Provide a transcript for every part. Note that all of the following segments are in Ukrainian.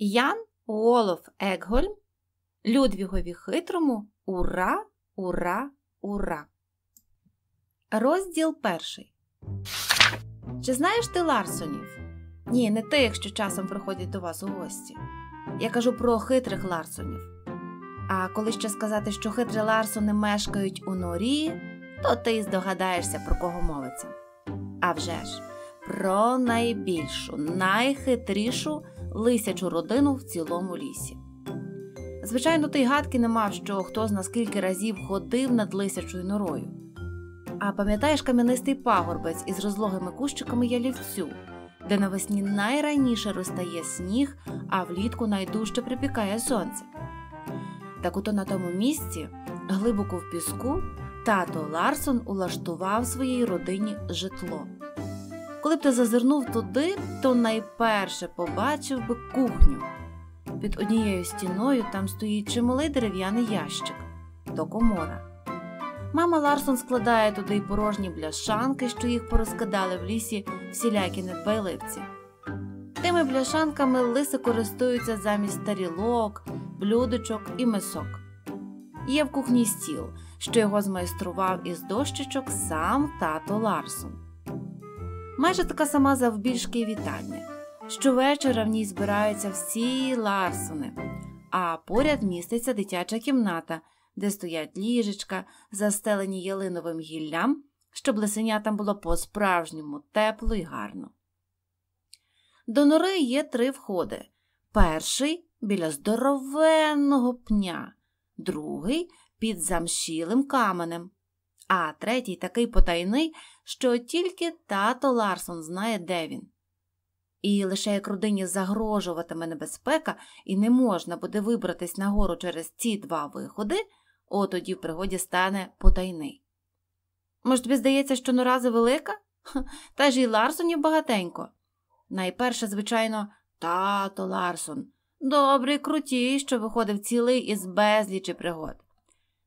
Ян Уолоф Еггольм Людвігові хитрому Ура, ура, ура. Розділ перший. Чи знаєш ти Ларсонів? Ні, не тих, що часом приходять до вас у гості. Я кажу про хитрих Ларсонів. А коли ще сказати, що хитрі Ларсони мешкають у норі, то ти й здогадаєшся, про кого мовиться. А вже ж, про найбільшу, найхитрішу лисячу родину в цілому лісі. Звичайно, ти й гадки не мав, що хто з нас скільки разів ходив над лисячою норою. А пам'ятаєш кам'янистий пагорбець із розлогими кущиками ялівцю, де навесні найраніше розтає сніг, а влітку найдужче припікає сонце. Так ото на тому місці, глибоко в піску, тато Ларсон улаштував своїй родині житло. Коли б ти зазирнув туди, то найперше побачив би кухню. Під однією стіною там стоїть чималий дерев'яний ящик то комора. Мама Ларсон складає туди й порожні бляшанки, що їх порозкидали в лісі всілякі недбайливці. Тими бляшанками лиси користуються замість тарілок, блюдочок і мисок. Є в кухні стіл, що його змайстрував із дощечок сам тато Ларсон майже така сама завбільшки вітальня. Щовечора в ній збираються всі Ларсони, а поряд міститься дитяча кімната, де стоять ліжечка, застелені ялиновим гіллям, щоб лисенятам було по-справжньому тепло і гарно. До нори є три входи. Перший біля здоровенного пня, другий під замшілим каменем, а третій такий потайний, що тільки тато Ларсон знає, де він. І лише як родині загрожуватиме небезпека і не можна буде вибратись нагору через ці два виходи, от тоді в пригоді стане потайний. Може, тобі здається, що норази велика? Та ж і Ларсонів багатенько. Найперше, звичайно, тато Ларсон. Добрий, крутій, що виходив цілий із безлічі пригод.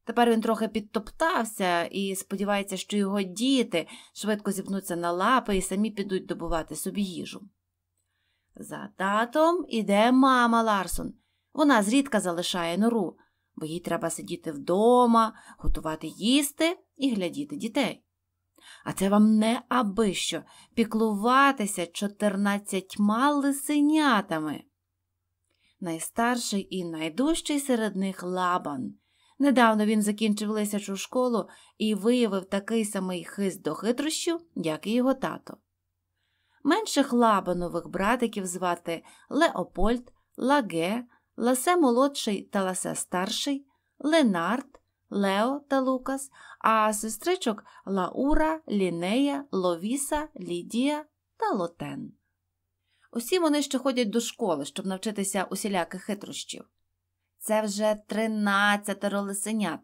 Тепер він трохи підтоптався і сподівається, що його діти швидко зіпнуться на лапи і самі підуть добувати собі їжу. За татом іде мама Ларсон. Вона зрідка залишає нору, бо їй треба сидіти вдома, готувати їсти і глядіти дітей. А це вам не аби що піклуватися чотирнадцятьма лисенятами. Найстарший і найдужчий серед них лабан. Недавно він закінчив лисячу школу і виявив такий самий хист до хитрощів, як і його тато. Менших лабанових братиків звати Леопольд, Лаге, Ласе молодший та Ласе старший, Ленард, Лео та Лукас, а сестричок Лаура, Лінея, Ловіса, Лідія та Лотен. Усі вони ще ходять до школи, щоб навчитися усіляких хитрощів. Це вже тринадцятеро лисенят.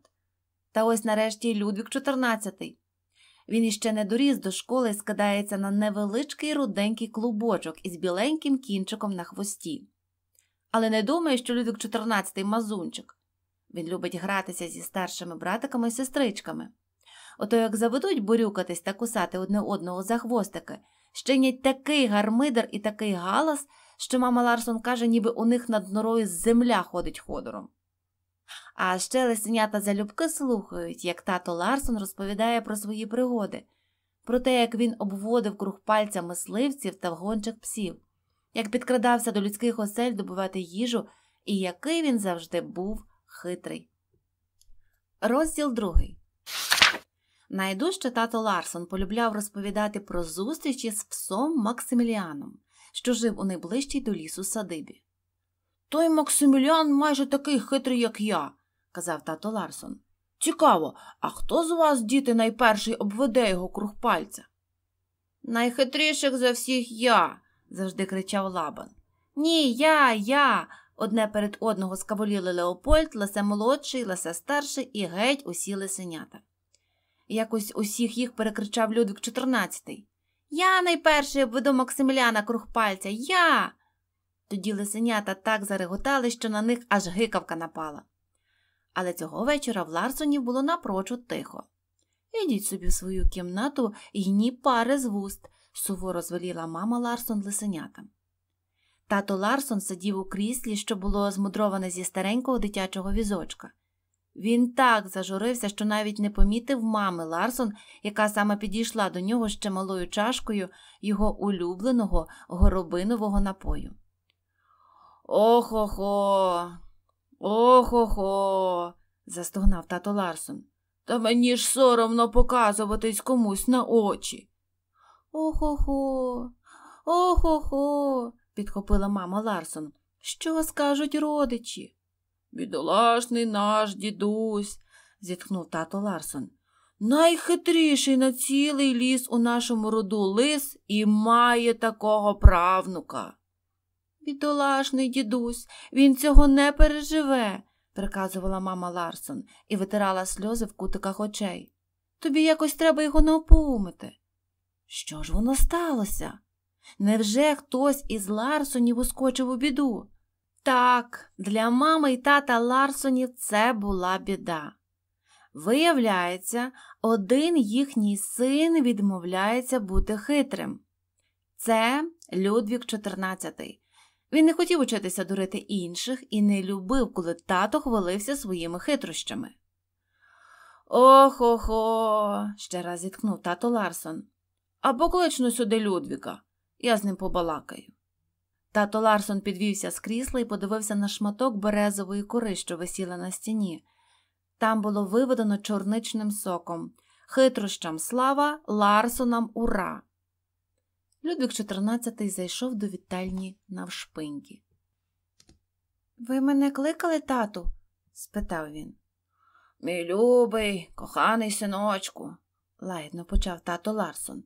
Та ось нарешті Людвік чотирнадцятий. Він іще не доріс до школи і скидається на невеличкий руденький клубочок із біленьким кінчиком на хвості. Але не думає, що Людвік чотирнадцятий мазунчик. Він любить гратися зі старшими братиками і сестричками. Ото як заведуть бурюкатись та кусати одне одного за хвостики, Щинять такий гармидар і такий галас, що мама Ларсон каже, ніби у них над норою земля ходить ходором. А ще лисенята залюбки слухають, як тато Ларсон розповідає про свої пригоди, про те, як він обводив круг пальця мисливців та вгончих псів, як підкрадався до людських осель добувати їжу і який він завжди був хитрий. Розділ другий Найдужче тато Ларсон полюбляв розповідати про зустрічі з псом Максиміліаном, що жив у найближчій до лісу садибі. Той Максиміліан майже такий хитрий, як я, казав тато Ларсон. Цікаво, а хто з вас, діти, найперший обведе його круг пальця? Найхитріших за всіх я, завжди кричав Лабан. Ні, я, я. Одне перед одного скаволіли Леопольд, лисе молодший, лисе старший і геть усі лисенята якось усіх їх перекричав Людвік XIV. Я найперший обведу Максиміляна круг пальця. Я. Тоді лисенята так зареготали, що на них аж гикавка напала. Але цього вечора в Ларсоні було напрочуд тихо. Ідіть собі в свою кімнату і ні пари з вуст, суворо звеліла мама Ларсон лисенятам. Тато Ларсон сидів у кріслі, що було змудроване зі старенького дитячого візочка. Він так зажурився, що навіть не помітив мами Ларсон, яка саме підійшла до нього ще малою чашкою його улюбленого горобинового напою. охо, ох охо, застогнав тато Ларсон. Та мені ж соромно показуватись комусь на очі. Ох охо, ох охо, підхопила мама Ларсон. Що скажуть родичі? Бідолашний наш дідусь, зітхнув тато Ларсон. Найхитріший на цілий ліс у нашому роду лис і має такого правнука. Бідолашний дідусь, він цього не переживе, приказувала мама Ларсон і витирала сльози в кутиках очей. Тобі якось треба його напумити. Що ж воно сталося? Невже хтось із Ларсонів ускочив у біду? Так, для мами й тата Ларсонів це була біда. Виявляється, один їхній син відмовляється бути хитрим. Це Людвік XIV. Він не хотів учитися дурити інших і не любив, коли тато хвалився своїми хитрощами. Охо-хо, ще раз зіткнув тато Ларсон. Або кличну сюди Людвіка. Я з ним побалакаю. Тато Ларсон підвівся з крісла і подивився на шматок березової кори, що висіла на стіні. Там було виведено чорничним соком, хитрощам слава, Ларсонам ура. Людвік XIV зайшов до вітальні навшпиньки. Ви мене кликали, тату? спитав він. Мій любий, коханий синочку, лагідно почав тато Ларсон.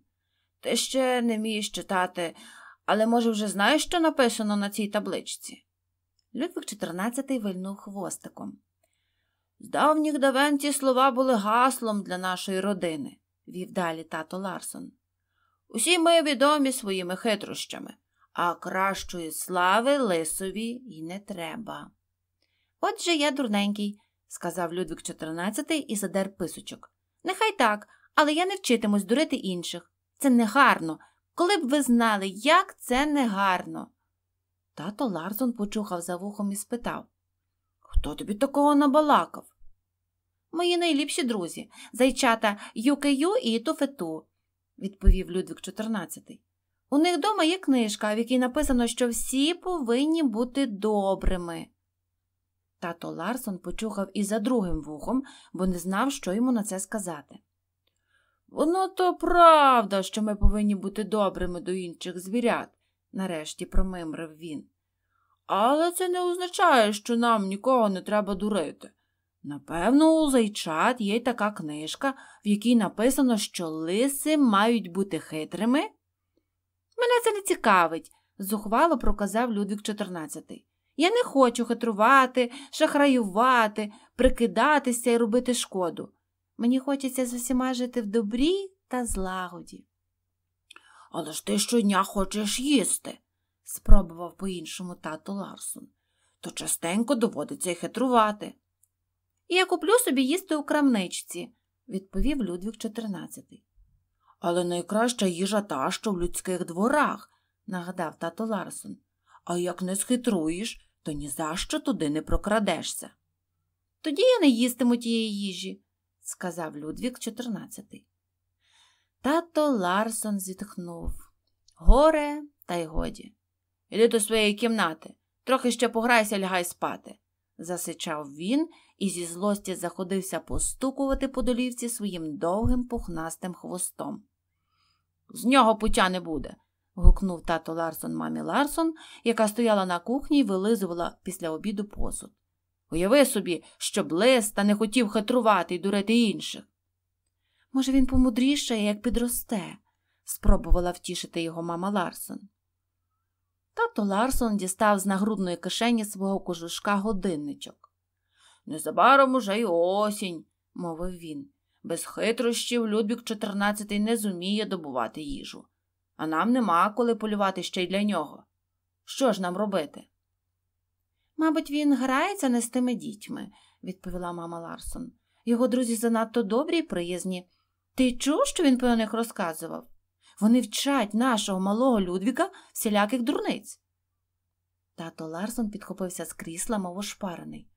Ти ще не міг читати але, може, вже знаєш, що написано на цій табличці? Людвік XIV вильнув хвостиком. З давніх давен ці слова були гаслом для нашої родини, вів далі тато Ларсон. Усі ми відомі своїми хитрощами, а кращої слави лисові й не треба. Отже, я дурненький, сказав Людвік XIV і задер писочок. Нехай так, але я не вчитимусь дурити інших. Це негарно коли б ви знали, як це негарно. Тато Ларсон почухав за вухом і спитав Хто тобі такого набалакав? Мої найліпші друзі, зайчата Юкею і Туфету, відповів Людвік XIV. У них дома є книжка, в якій написано, що всі повинні бути добрими. Тато Ларсон почухав і за другим вухом, бо не знав, що йому на це сказати. Воно то правда, що ми повинні бути добрими до інших звірят, нарешті промимрив він. Але це не означає, що нам нікого не треба дурити. Напевно, у зайчат є така книжка, в якій написано, що лиси мають бути хитрими. Мене це не цікавить, зухвало проказав Людвік XIV. Я не хочу хитрувати, шахраювати, прикидатися і робити шкоду. Мені хочеться з усіма жити в добрі та злагоді. Але ж ти щодня хочеш їсти, спробував по іншому тато Ларсон. То частенько доводиться й хитрувати. І я куплю собі їсти у крамничці, відповів Людвік 14. Але найкраща їжа та, що в людських дворах, нагадав тато Ларсон. А як не схитруєш, то ні за що туди не прокрадешся. Тоді я не їстиму тієї їжі, сказав Людвік 14. Тато Ларсон зітхнув. Горе, та й годі. Іди до своєї кімнати, трохи ще пограйся, лягай спати, засичав він і зі злості заходився постукувати по долівці своїм довгим пухнастим хвостом. З нього пуття не буде. гукнув тато Ларсон мамі Ларсон, яка стояла на кухні і вилизувала після обіду посуд. Уяви собі, що блес та не хотів хитрувати і дурити інших. Може, він помудрішає, як підросте, спробувала втішити його мама Ларсон. Тато Ларсон дістав з нагрудної кишені свого кожушка годинничок. Незабаром уже й осінь, мовив він. Без хитрощів Людвік 14 не зуміє добувати їжу, а нам нема коли полювати ще й для нього. Що ж нам робити? Мабуть, він грається не з тими дітьми, відповіла мама Ларсон. Його друзі занадто добрі й приязні. Ти чув, що він про них розказував? Вони вчать нашого малого Людвіка всіляких дурниць. Тато Ларсон підхопився з крісла, мов ошпарений.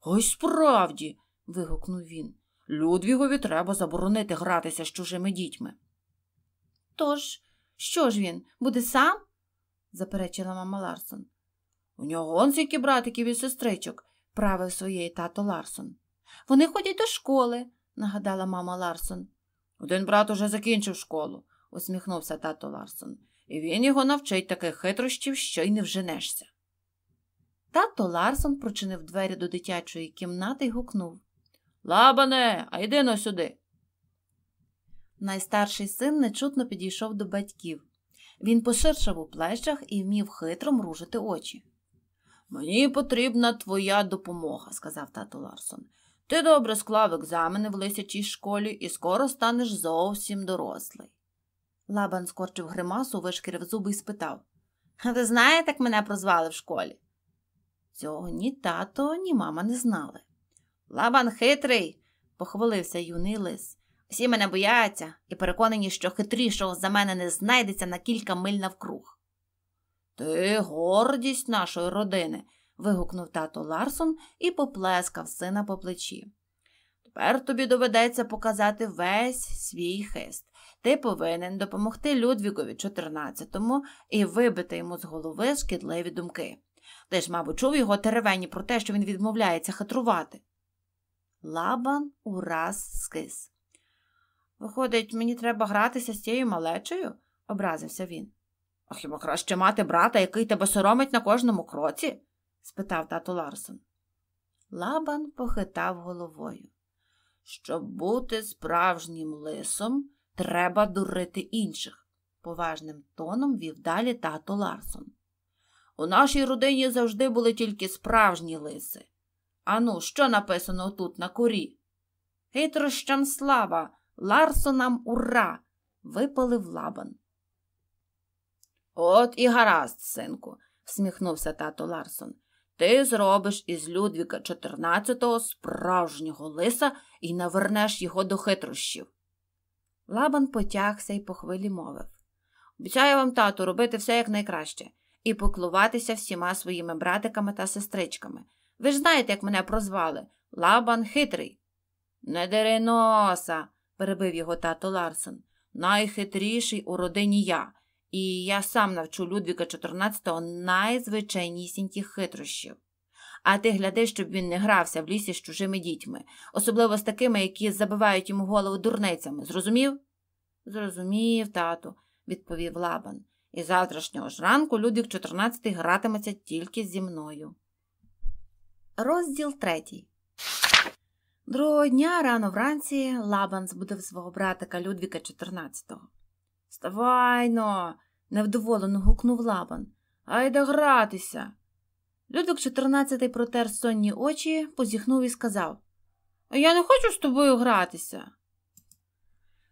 Ой, справді. вигукнув він. Людвігові треба заборонити гратися з чужими дітьми. Тож, що ж він, буде сам? заперечила мама Ларсон. У нього он скільки братиків і сестричок, правив своєї тато Ларсон. Вони ходять до школи, нагадала мама Ларсон. Один брат уже закінчив школу, усміхнувся тато Ларсон, і він його навчить таких хитрощів, що й не вженешся. Тато Ларсон прочинив двері до дитячої кімнати і гукнув Лабане, а йди но сюди. Найстарший син нечутно підійшов до батьків. Він поширшав у плечах і вмів хитро мружити очі. Мені потрібна твоя допомога, сказав тато Ларсон. Ти добре склав екзамени в лисячій школі і скоро станеш зовсім дорослий. Лабан скорчив гримасу, вишкірив зуби і спитав Ви знаєте, як мене прозвали в школі? Цього ні тато, ні мама не знали. Лабан хитрий, похвалився юний лис. Всі мене бояться і переконані, що хитрішого за мене не знайдеться на кілька миль навкруг. Ти гордість нашої родини. вигукнув тато Ларсон і поплескав сина по плечі. Тепер тобі доведеться показати весь свій хист. Ти повинен допомогти Людвігові 14-му і вибити йому з голови шкідливі думки. Ти ж, мабуть, чув його теревені про те, що він відмовляється хитрувати. Лабан ураз скис. Виходить, мені треба гратися з цією малечею, образився він. А хіба краще мати брата, який тебе соромить на кожному кроці? спитав тато Ларсон. Лабан похитав головою. Щоб бути справжнім лисом, треба дурити інших, поважним тоном вів далі тато Ларсон. У нашій родині завжди були тільки справжні лиси. Ану, що написано тут на корі? Хитрощам слава, Ларсонам ура! випалив лабан. От і гаразд, синку, всміхнувся тато Ларсон. Ти зробиш із Людвіка XIV справжнього лиса і навернеш його до хитрощів. Лабан потягся і по хвилі мовив Обіцяю вам, тату, робити все якнайкраще і поклуватися всіма своїми братиками та сестричками. Ви ж знаєте, як мене прозвали. Лабан хитрий. Не дери носа, перебив його тато Ларсон. Найхитріший у родині я. І я сам навчу Людвіка 14-го найзвичайнісіньких хитрощів. А ти гляди, щоб він не грався в лісі з чужими дітьми, особливо з такими, які забивають йому голову дурницями. Зрозумів? Зрозумів, тату, відповів Лабан. І завтрашнього ж ранку Людвік 14 гратиметься тільки зі мною. Розділ третій. Другого дня рано вранці Лабан збудив свого братика Людвіка 14-го. Вставай но, невдоволено гукнув лабан. Айда гратися. Людвік XIV протер сонні очі, позіхнув і сказав Я не хочу з тобою гратися.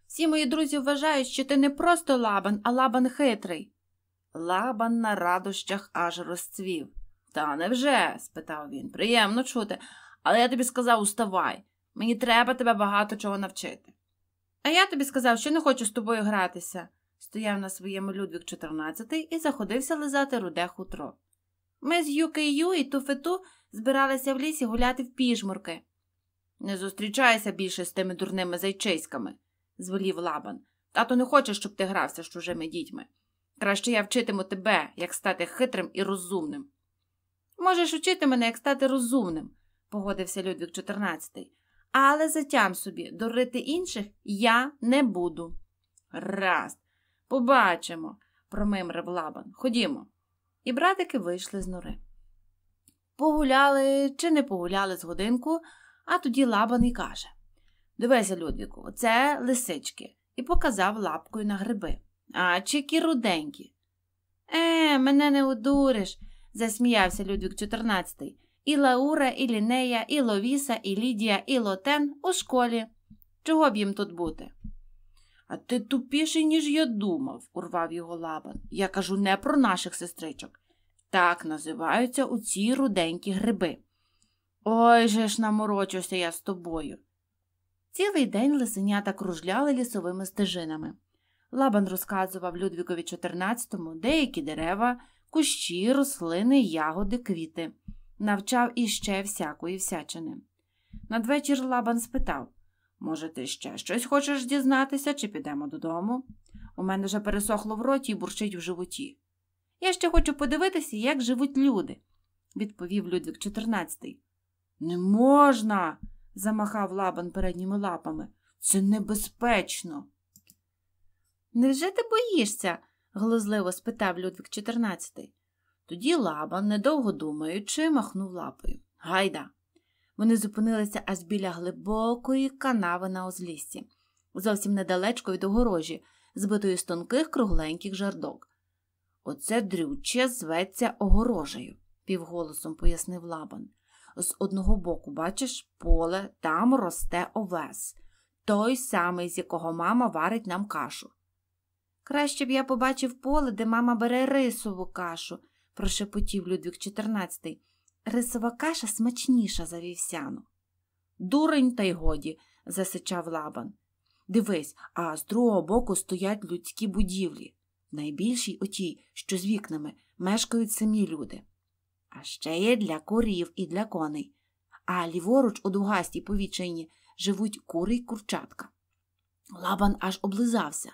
Всі мої друзі вважають, що ти не просто лабан, а лабан хитрий. Лабан на радощах аж розцвів. Та невже? спитав він. Приємно чути, але я тобі сказав уставай. Мені треба тебе багато чого навчити. А я тобі сказав, що не хочу з тобою гратися, стояв на своєму Людвік 14 і заходився лизати руде хутро. Ми з Юкею і туфету збиралися в лісі гуляти в піжмурки. Не зустрічайся більше з тими дурними зайчиськами, звелів лабан. Тато не хоче, щоб ти грався з чужими дітьми. Краще я вчитиму тебе, як стати хитрим і розумним. Можеш учити мене, як стати розумним, погодився Людвік 14 але затям собі дурити інших я не буду. Раз. Побачимо, промимрив лабан. Ходімо. І братики вийшли з нори. Погуляли чи не погуляли з годинку, а тоді лабан і каже Дивися, Людвіку, це лисички, і показав лапкою на гриби. А чики руденькі. Е, мене не одуриш, засміявся Людвік 14 і Лаура, і Лінея, і Ловіса, і Лідія, і Лотен у школі. Чого б їм тут бути? А ти тупіший, ніж я думав, урвав його лабан. Я кажу не про наших сестричок. Так називаються у ці руденькі гриби. Ой же ж наморочуся я з тобою. Цілий день лисенята кружляли лісовими стежинами. Лабан розказував Людвікові 14 деякі дерева, кущі, рослини, ягоди, квіти навчав іще всякої всячини. Надвечір Лабан спитав Може, ти ще щось хочеш дізнатися, чи підемо додому? У мене вже пересохло в роті і бурчить у животі. Я ще хочу подивитися, як живуть люди, відповів Людвік XIV. Не можна, замахав лабан передніми лапами. Це небезпечно. Невже ти боїшся? глузливо спитав Людвік XIV. Тоді лабан, недовго думаючи, махнув лапою. Гайда. Вони зупинилися аж біля глибокої канави на озліссі, зовсім недалечко від огорожі, збитої з тонких кругленьких жардок. Оце дрюче зветься огорожею, півголосом пояснив лабан. З одного боку, бачиш, поле там росте овес, той самий, з якого мама варить нам кашу. Краще б я побачив поле, де мама бере рисову кашу, прошепотів Людвік XIV, рисова каша смачніша за вівсяну. Дурень, та й годі, засичав лабан. Дивись, а з другого боку стоять людські будівлі. Найбільшій отій, що з вікнами, мешкають самі люди. А ще є для корів і для коней. А ліворуч у дугастій повічайні живуть кури й курчатка. Лабан аж облизався.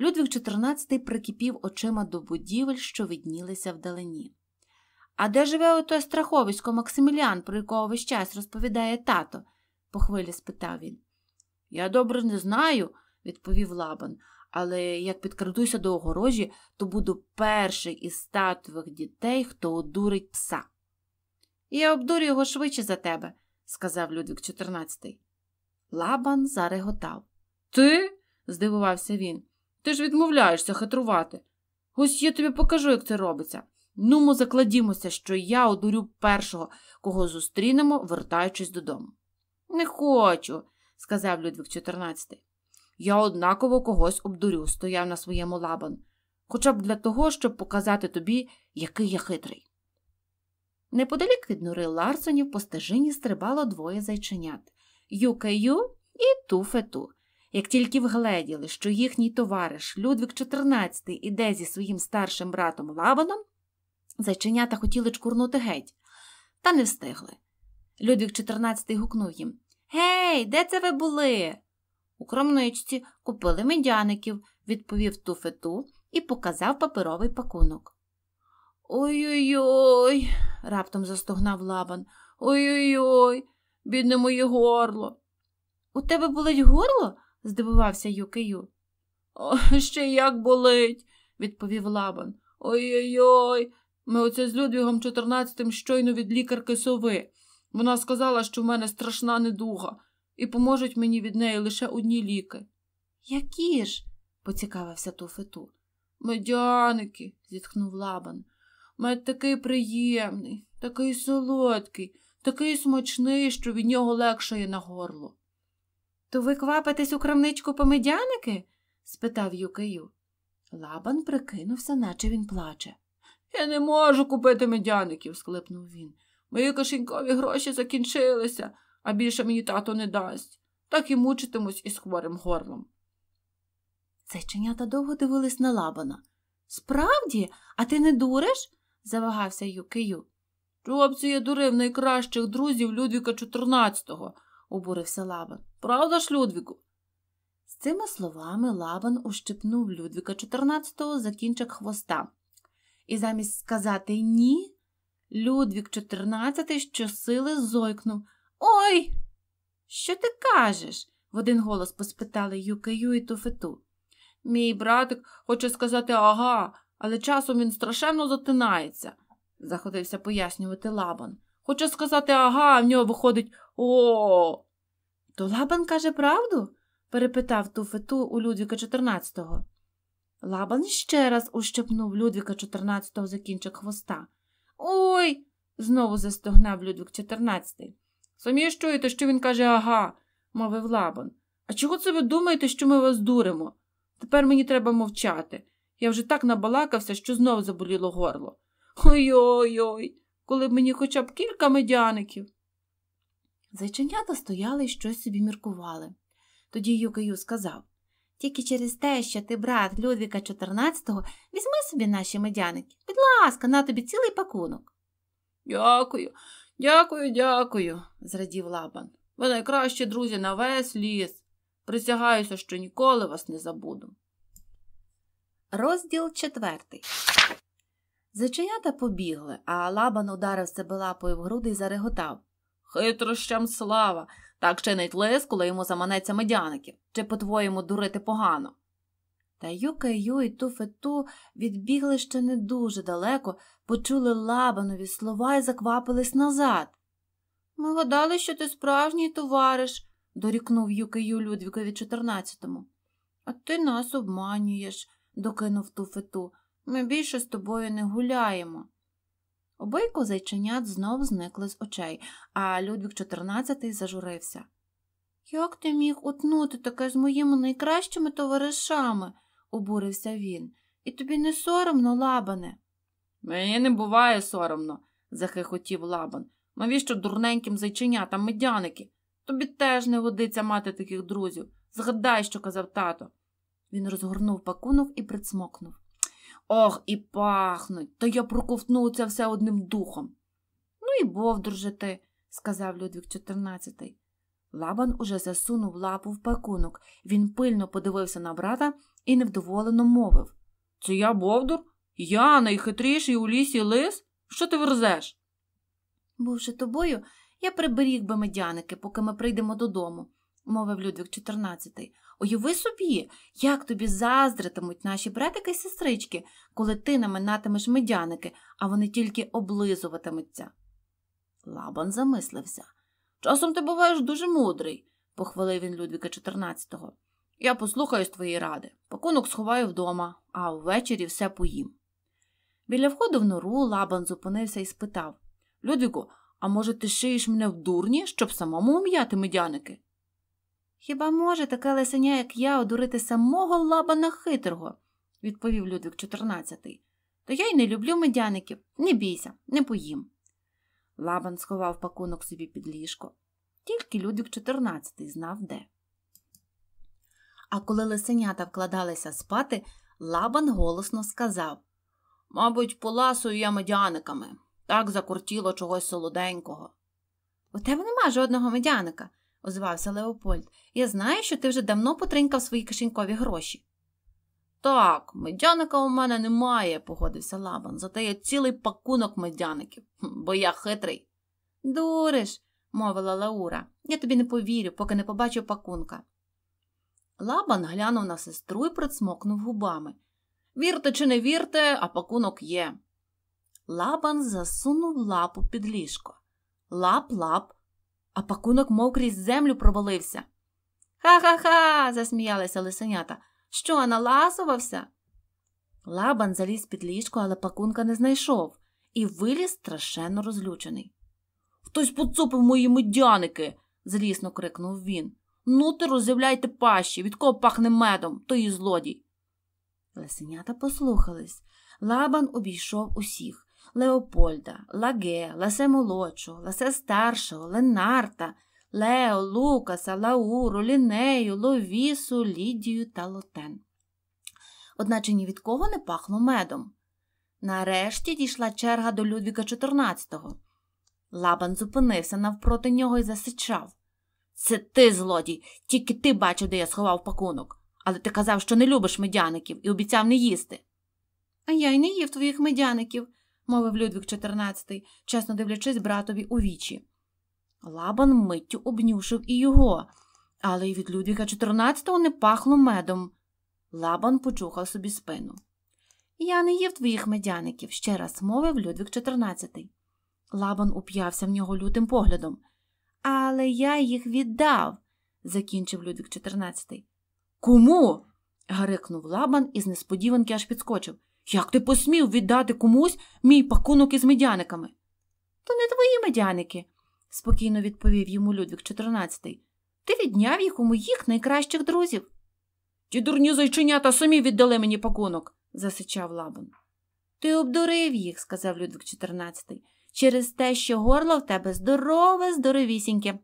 Людвіг XIV прикипів очима до будівель, що виднілися вдалині. А де живе ото страховисько Максиміліан, про якого весь час розповідає тато? похвилі спитав він. Я добре не знаю, відповів Лабан, але як підкрадуся до огорожі, то буду перший із статових дітей, хто одурить пса. Я обдурю його швидше за тебе, сказав Людвік XIV. Лабан зареготав. Ти? здивувався він. Ти ж відмовляєшся хитрувати. Ось я тобі покажу, як це робиться. Нумо закладімося, що я одурю першого, кого зустрінемо, вертаючись додому. Не хочу, сказав Людвік XIV. Я однаково когось обдурю, стояв на своєму лабан, хоча б для того, щоб показати тобі, який я хитрий. Неподалік від нори Ларсонів по стежині стрибало двоє зайченят Юкею і Туфету. Як тільки вгледіли, що їхній товариш Людвік XIV іде зі своїм старшим братом Лаваном, зайченята хотіли чкурнути геть, та не встигли. Людвік XIV гукнув їм Гей, де це ви були? У крамничці купили медяників, відповів туфету і показав паперовий пакунок. Ой-ой-ой, раптом застогнав лаван. Ой-ой-ой, бідне моє горло. У тебе болить горло? здивувався юкию. О, ще як болить, відповів Лабан. Ой-ой-ой. Ми оце з Людвігом 14 щойно від лікарки сови. Вона сказала, що в мене страшна недуга, і поможуть мені від неї лише одні ліки. Які ж? поцікавився Туфету. Медяники, зітхнув Лабан. Мед такий приємний, такий солодкий, такий смачний, що від нього легшає на горло. То ви квапитесь у крамничку помидяники? спитав Юкею. Лабан прикинувся, наче він плаче. Я не можу купити медяників, склепнув він. Мої кишенькові гроші закінчилися, а більше мені тато не дасть. Так і мучитимусь із хворим горлом. ченята довго дивились на лабана. Справді, а ти не дуриш? завагався юкию. Чого б це я дурив найкращих друзів Людвіка XIV, обурився лабан. Правда ж, Людвіку? З цими словами лабан ущипнув Людвіка 14-го за кінчик хвоста. І замість сказати ні, Людвік 14 щосили зойкнув Ой! Що ти кажеш? в один голос поспитали Юкею і Туфету. Мій братик хоче сказати ага, але часом він страшенно затинається, заходився пояснювати Лабан. Хоче сказати ага, а в нього виходить о. То Лабан каже правду? перепитав ту фету у Людвіка 14-го. Лабан ще раз ущепнув Людвіка 14-го за кінчик хвоста. Ой. знову застогнав Людвік 14-й. Самі ж чуєте, що він каже ага, мовив Лабан. А чого це ви думаєте, що ми вас дуримо? Тепер мені треба мовчати. Я вже так набалакався, що знову заболіло горло. Ой ой ой коли б мені хоча б кілька медяників. Зайченята стояли і щось собі міркували. Тоді Юкаю сказав тільки через те, що ти брат Людвіка XIV, візьми собі наші медяники. Будь ласка, на тобі цілий пакунок. Дякую, дякую, дякую, зрадів лабан. Ви найкращі друзі на весь ліс. Присягаюся, що ніколи вас не забуду. Розділ четвертий. Зачаята побігли, а лабан ударив себе лапою в груди і зареготав Хитрощам слава. Так чинить лис, коли йому заманеться медяники, Чи по твоєму дурити погано? Та Юка Ю і Туфету відбігли ще не дуже далеко, почули лабанові слова і заквапились назад. Ми гадали, що ти справжній товариш, дорікнув Юкею Людвікові 14-му. А ти нас обманюєш, докинув Туфету. Ми більше з тобою не гуляємо. Обийку зайченят знов зникли з очей, а Людвік XIV зажурився. Як ти міг утнути таке з моїми найкращими товаришами? обурився він. І тобі не соромно, лабане? Мені не буває соромно, захихотів лабан. Навіщо дурненьким зайченятам медяники? Тобі теж не годиться мати таких друзів. Згадай, що казав тато. Він розгорнув пакунок і прицмокнув. Ох, і пахнуть, та я проковтну це все одним духом. Ну і бовдур же ти, сказав Людвік XIV. Лабан уже засунув лапу в пакунок. Він пильно подивився на брата і невдоволено мовив Це я бовдур? Я найхитріший у лісі лис? Що ти верзеш? Бувши тобою, я приберіг би медяники, поки ми прийдемо додому мовив Людвік XIV. Уяви собі, як тобі заздритимуть наші братики й сестрички, коли ти наминатимеш медяники, а вони тільки облизуватимуться. Лабан замислився. Часом ти буваєш дуже мудрий, похвалив він Людвіка XIV. Я послухаюсь твоєї ради. Пакунок сховаю вдома, а ввечері все поїм. Біля входу в нору лабан зупинився і спитав Людвіку, а може, ти шиєш мене в дурні, щоб самому ум'яти медяники? Хіба може така лисеня, як я, одурити самого лабана хитрого, відповів Людвік XIV. То я й не люблю медяників. Не бійся, не поїм. Лабан сховав пакунок собі під ліжко. Тільки Людвік XIV знав де. А коли лисенята вкладалися спати, лабан голосно сказав Мабуть, поласую я медяниками. Так закуртіло чогось солоденького. У тебе нема жодного медяника озвався Леопольд. Я знаю, що ти вже давно потринькав свої кишенькові гроші. Так, медяника у мене немає, погодився Лабан, зате є цілий пакунок медяників, бо я хитрий. Дуриш, мовила Лаура, я тобі не повірю, поки не побачу пакунка. Лабан глянув на сестру і процмокнув губами. Вірте чи не вірте, а пакунок є. Лабан засунув лапу під ліжко. Лап лап а пакунок мов крізь землю провалився. Ха ха ха. засміялися лисенята. Що, наласувався? Лабан заліз під ліжко, але пакунка не знайшов, і виліз страшенно розлючений. Хтось поцупив мої медяники, злісно крикнув він. Ну, ти роз'являйте пащі, від кого пахне медом, то і злодій. Лисенята послухались. Лабан обійшов усіх, Леопольда, Лаге, Ласе молодшого, Ласе старшого, Ленарта, Лео, Лукаса, Лауру, Лінею, Ловісу, Лідію та Лотен. Одначе ні від кого не пахло медом. Нарешті дійшла черга до Людвіка XIV. Лабан зупинився навпроти нього і засичав. Це ти, злодій, тільки ти бачив, де я сховав пакунок, але ти казав, що не любиш медяників і обіцяв не їсти. А я й не їв твоїх медяників, мовив Людвік XIV, чесно дивлячись братові у вічі. Лабан миттю обнюшив і його, але й від Людвіка XIV не пахло медом. Лабан почухав собі спину. Я не їв твоїх медяників, ще раз мовив Людвік XIV. Лабан уп'явся в нього лютим поглядом. Але я їх віддав, закінчив Людвік XIV. Кому? гарикнув лабан і з несподіванки аж підскочив. Як ти посмів віддати комусь мій пакунок із медяниками? То не твої медяники, спокійно відповів йому Людвік 14. Ти відняв їх у моїх найкращих друзів. Ті дурні зайченята самі віддали мені пакунок, засичав Лабан. Ти обдурив їх, сказав Людвік 14, через те, що горло в тебе здорове, здоровісіньке.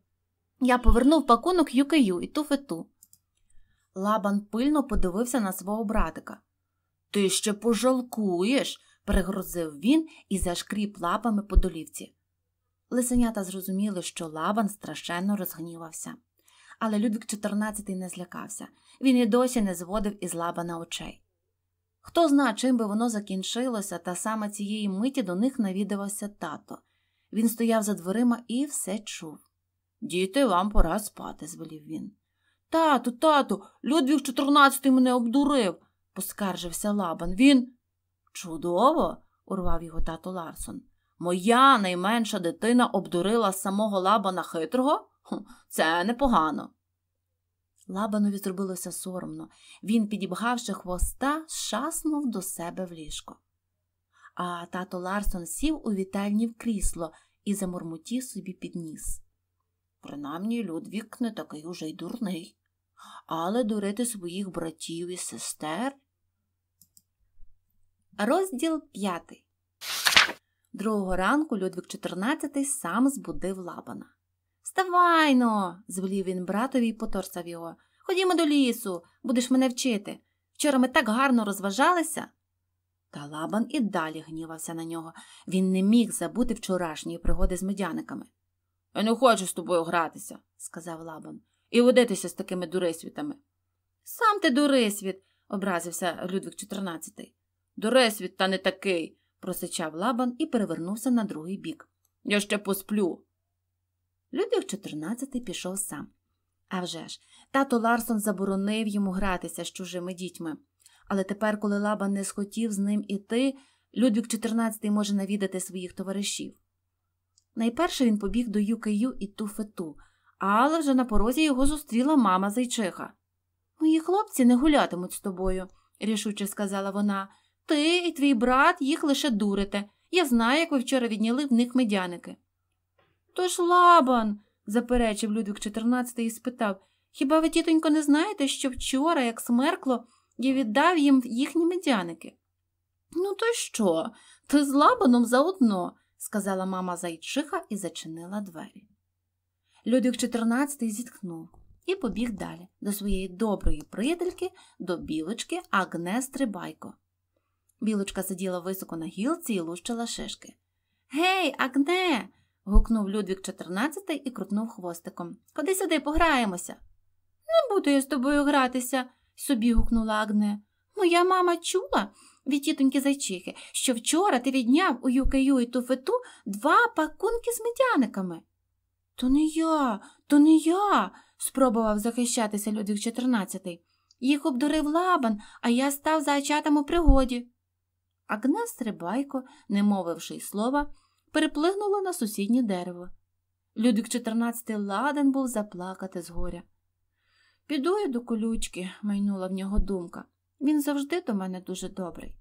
Я повернув пакунок юкею і ту фету. Лабан пильно подивився на свого братика. Ти ще пожалкуєш, пригрозив він і зашкріп лапами по долівці. Лисенята зрозуміли, що лаван страшенно розгнівався. Але Людвік XIV не злякався, він і досі не зводив із лабана очей. Хто зна, чим би воно закінчилося, та саме цієї миті до них навідався тато. Він стояв за дверима і все чув. Діти, вам пора спати, звелів він. Тату, тату, Людвік XIV мене обдурив поскаржився лабан. Він. Чудово, урвав його тато Ларсон. Моя найменша дитина обдурила самого лабана хитрого? Це непогано. Лабанові зробилося соромно. Він, підібгавши хвоста, шаснув до себе в ліжко. А тато Ларсон сів у вітальні в крісло і замурмотів собі під ніс. Принаймні, Людвік не такий уже й дурний. Але дурити своїх братів і сестер Розділ 5. Другого ранку Людвік XIV сам збудив лабана. Вставайно, звелів він братові і поторсав його. Ходімо до лісу, будеш мене вчити. Вчора ми так гарно розважалися. Та лабан і далі гнівався на нього. Він не міг забути вчорашньої пригоди з медяниками. Я не хочу з тобою гратися, сказав лабан, і водитися з такими дурисвітами. Сам ти дурисвіт, образився Людвік XIV. Дуресвіт та не такий, просичав лабан і перевернувся на другий бік. Я ще посплю. Людвіг 14 пішов сам. А вже ж, тато Ларсон заборонив йому гратися з чужими дітьми. Але тепер, коли лабан не схотів з ним іти, Людвік XIV може навідати своїх товаришів. Найперше він побіг до Юкею і туфету, але вже на порозі його зустріла мама зайчиха. Мої хлопці не гулятимуть з тобою, рішуче сказала вона. Ти і твій брат їх лише дурите. Я знаю, як ви вчора відняли в них медяники. Тож лабан, заперечив Людвік XIV і спитав Хіба ви, тітонько, не знаєте, що вчора, як смеркло, я віддав їм їхні медяники? Ну, то що? Ти з лабаном заодно, сказала мама зайчиха і зачинила двері. Людвік XIV зітхнув і побіг далі до своєї доброї приятельки, до білочки Агнес Трибайко. Білочка сиділа високо на гілці і лущила шишки. Гей, Агне. гукнув Людвік 14 і крутнув хвостиком. Ходи сюди пограємося. Не буду я з тобою гратися, собі гукнула Агне. Моя мама чула від тітоньки зайчихи, що вчора ти відняв у юкею і туфету два пакунки з медяниками. То не я, то не я, спробував захищатися Людвік 14. Їх обдурив лабан, а я став за заачатом у пригоді. Агнес Рибайко, не мовивши й слова, переплигнула на сусіднє дерево. Людик 14 ладен був заплакати з горя. Піду я до колючки, майнула в нього думка. Він завжди до мене дуже добрий.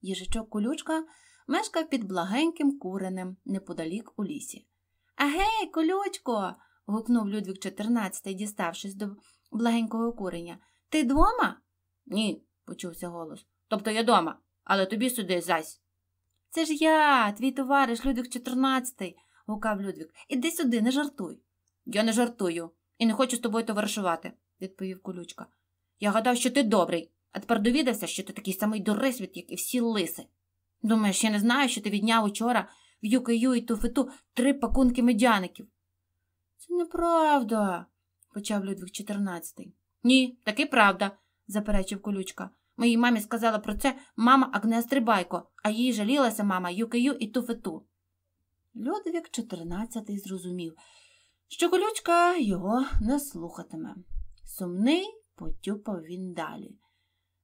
Їжичок колючка мешкав під благеньким куренем неподалік у лісі. Агей, колючко. гукнув Людвік 14, діставшись до благенького куреня. Ти дома? Ні, почувся голос. Тобто я дома але тобі сюди зась. Це ж я, твій товариш, Людвік 14 гукав Людвік. Іди сюди, не жартуй. Я не жартую і не хочу з тобою товаришувати, відповів колючка. Я гадав, що ти добрий, а тепер довідався, що ти такий самий дурисвіт, як і всі лиси. Думаєш, я не знаю, що ти відняв учора в Юкаю і туфету три пакунки медяників. Це неправда, почав Людвік 14 Ні, таки правда, заперечив колючка. Моїй мамі сказала про це мама Агнес Трибайко, а їй жалілася мама Юкею і Туфету. Людвік чотирнадцятий зрозумів, що колючка його не слухатиме. Сумний потюпав він далі.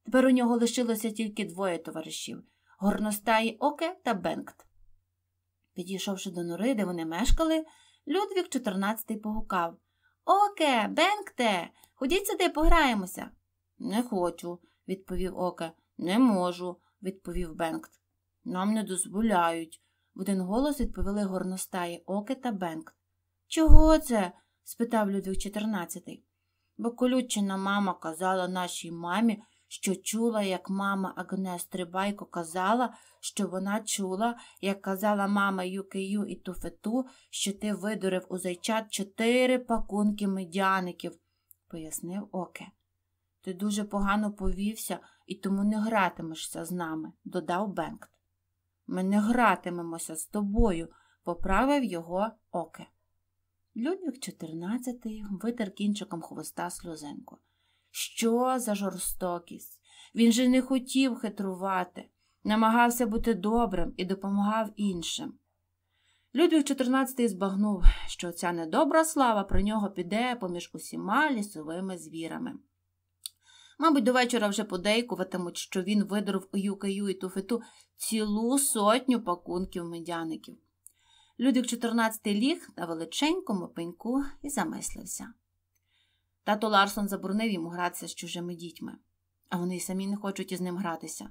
Тепер у нього лишилося тільки двоє товаришів горностаї Оке та Бенкт. Підійшовши до нори, де вони мешкали, Людвік чотирнадцятий погукав Оке, Бенкте, ходіть сюди, пограємося. Не хочу, відповів Оке. Не можу, відповів Бенкт. Нам не дозволяють, в один голос відповіли горностаї Оке та Бенкт. Чого це? спитав Людвік XIV. Бо колючина мама казала нашій мамі, що чула, як мама Агнес Трибайко казала, що вона чула, як казала мама Юкею і Туфету, що ти видурив у зайчат чотири пакунки медяників, пояснив Оке. Ти дуже погано повівся і тому не гратимешся з нами, додав Бенкт. Ми не гратимемося з тобою, поправив його оке. Людвік XIV витер кінчиком хвоста сльозинку. Що за жорстокість? Він же не хотів хитрувати, намагався бути добрим і допомагав іншим. Людвік XIV збагнув, що ця недобра слава про нього піде поміж усіма лісовими звірами. Мабуть, до вечора вже подейкуватимуть, що він видурив у юкаю і туфету цілу сотню пакунків медяників. Людик 14 ліг на величенькому пеньку і замислився. Тато Ларсон заборонив йому гратися з чужими дітьми, а вони й самі не хочуть із ним гратися.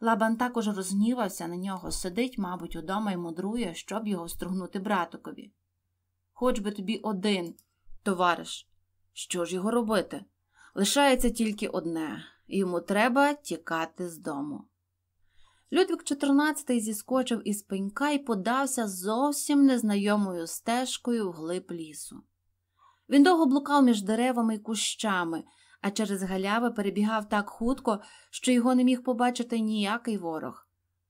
Лабан також розгнівався на нього, сидить, мабуть, удома і мудрує, щоб його стругнути братикові. Хоч би тобі один, товариш, що ж його робити? Лишається тільки одне йому треба тікати з дому. Людвік XIV зіскочив із пенька і подався зовсім незнайомою стежкою в глиб лісу. Він довго блукав між деревами і кущами, а через галяви перебігав так хутко, що його не міг побачити ніякий ворог.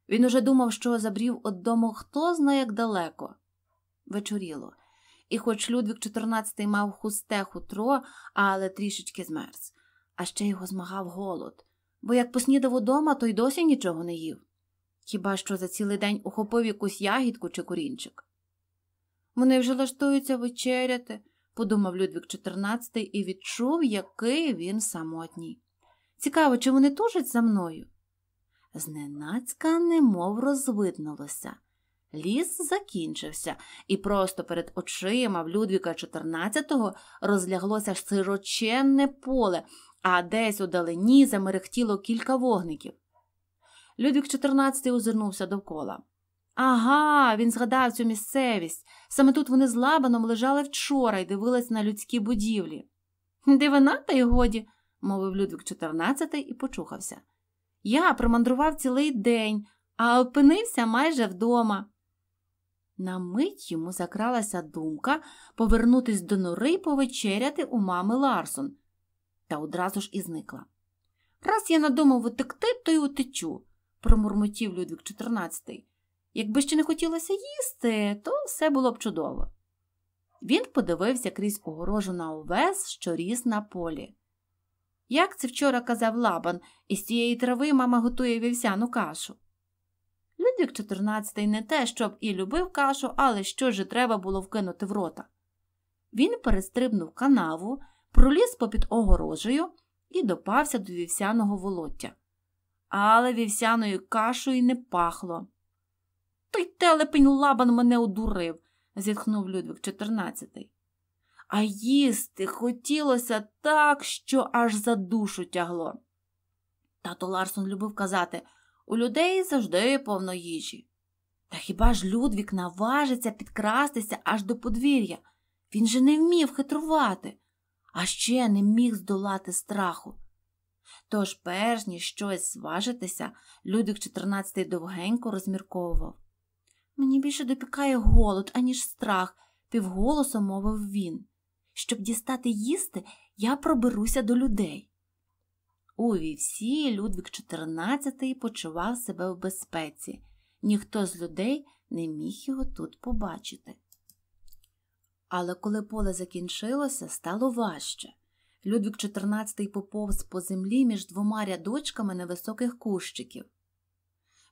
Він уже думав, що забрів од дому хто знає як далеко. Вечоріло. І хоч Людвік XIV мав хусте хутро, але трішечки змерз, а ще його змагав голод, бо як поснідав удома, то й досі нічого не їв. Хіба що за цілий день ухопив якусь ягідку чи курінчик. Вони вже лаштуються вечеряти, подумав Людвік XIV і відчув, який він самотній. Цікаво, чи вони тужать за мною? Зненацька немов розвиднулося. Ліс закінчився, і просто перед очима в Людвіка XIV розляглося сироченне поле, а десь у далині замерехтіло кілька вогників. Людвік XIV озирнувся довкола. Ага, він згадав цю місцевість. Саме тут вони з лабаном лежали вчора і дивились на людські будівлі. Дивина, та й годі, мовив Людвік XIV і почухався. Я промандрував цілий день, а опинився майже вдома. На мить йому закралася думка повернутись до нори і повечеряти у мами Ларсон, та одразу ж і зникла. Раз я надумав утекти, то й утечу, промурмотів Людвік XIV. Якби ще не хотілося їсти, то все було б чудово. Він подивився крізь огорожу на овес, що ріс на полі. Як це вчора казав лабан, із цієї трави мама готує вівсяну кашу. Людвік XIV не те, щоб і любив кашу, але що же треба було вкинути в рота. Він перестрибнув канаву, проліз попід огорожею і допався до вівсяного волоття. Але вівсяною кашою не пахло. Той телепень лабан мене одурив, зітхнув Людвік XIV. А їсти хотілося так, що аж за душу тягло. Тато Ларсон любив казати у людей завжди повно їжі. Та хіба ж Людвік наважиться підкрастися аж до подвір'я? Він же не вмів хитрувати, а ще не міг здолати страху. Тож, перш ніж щось зважитися, Людвік 14 довгенько розмірковував. Мені більше допікає голод, аніж страх, півголосом мовив він. Щоб дістати їсти, я проберуся до людей. У вівсі Людвік XIV почував себе в безпеці. Ніхто з людей не міг його тут побачити. Але коли поле закінчилося, стало важче. Людвік XIV поповз по землі між двома рядочками невисоких кущиків.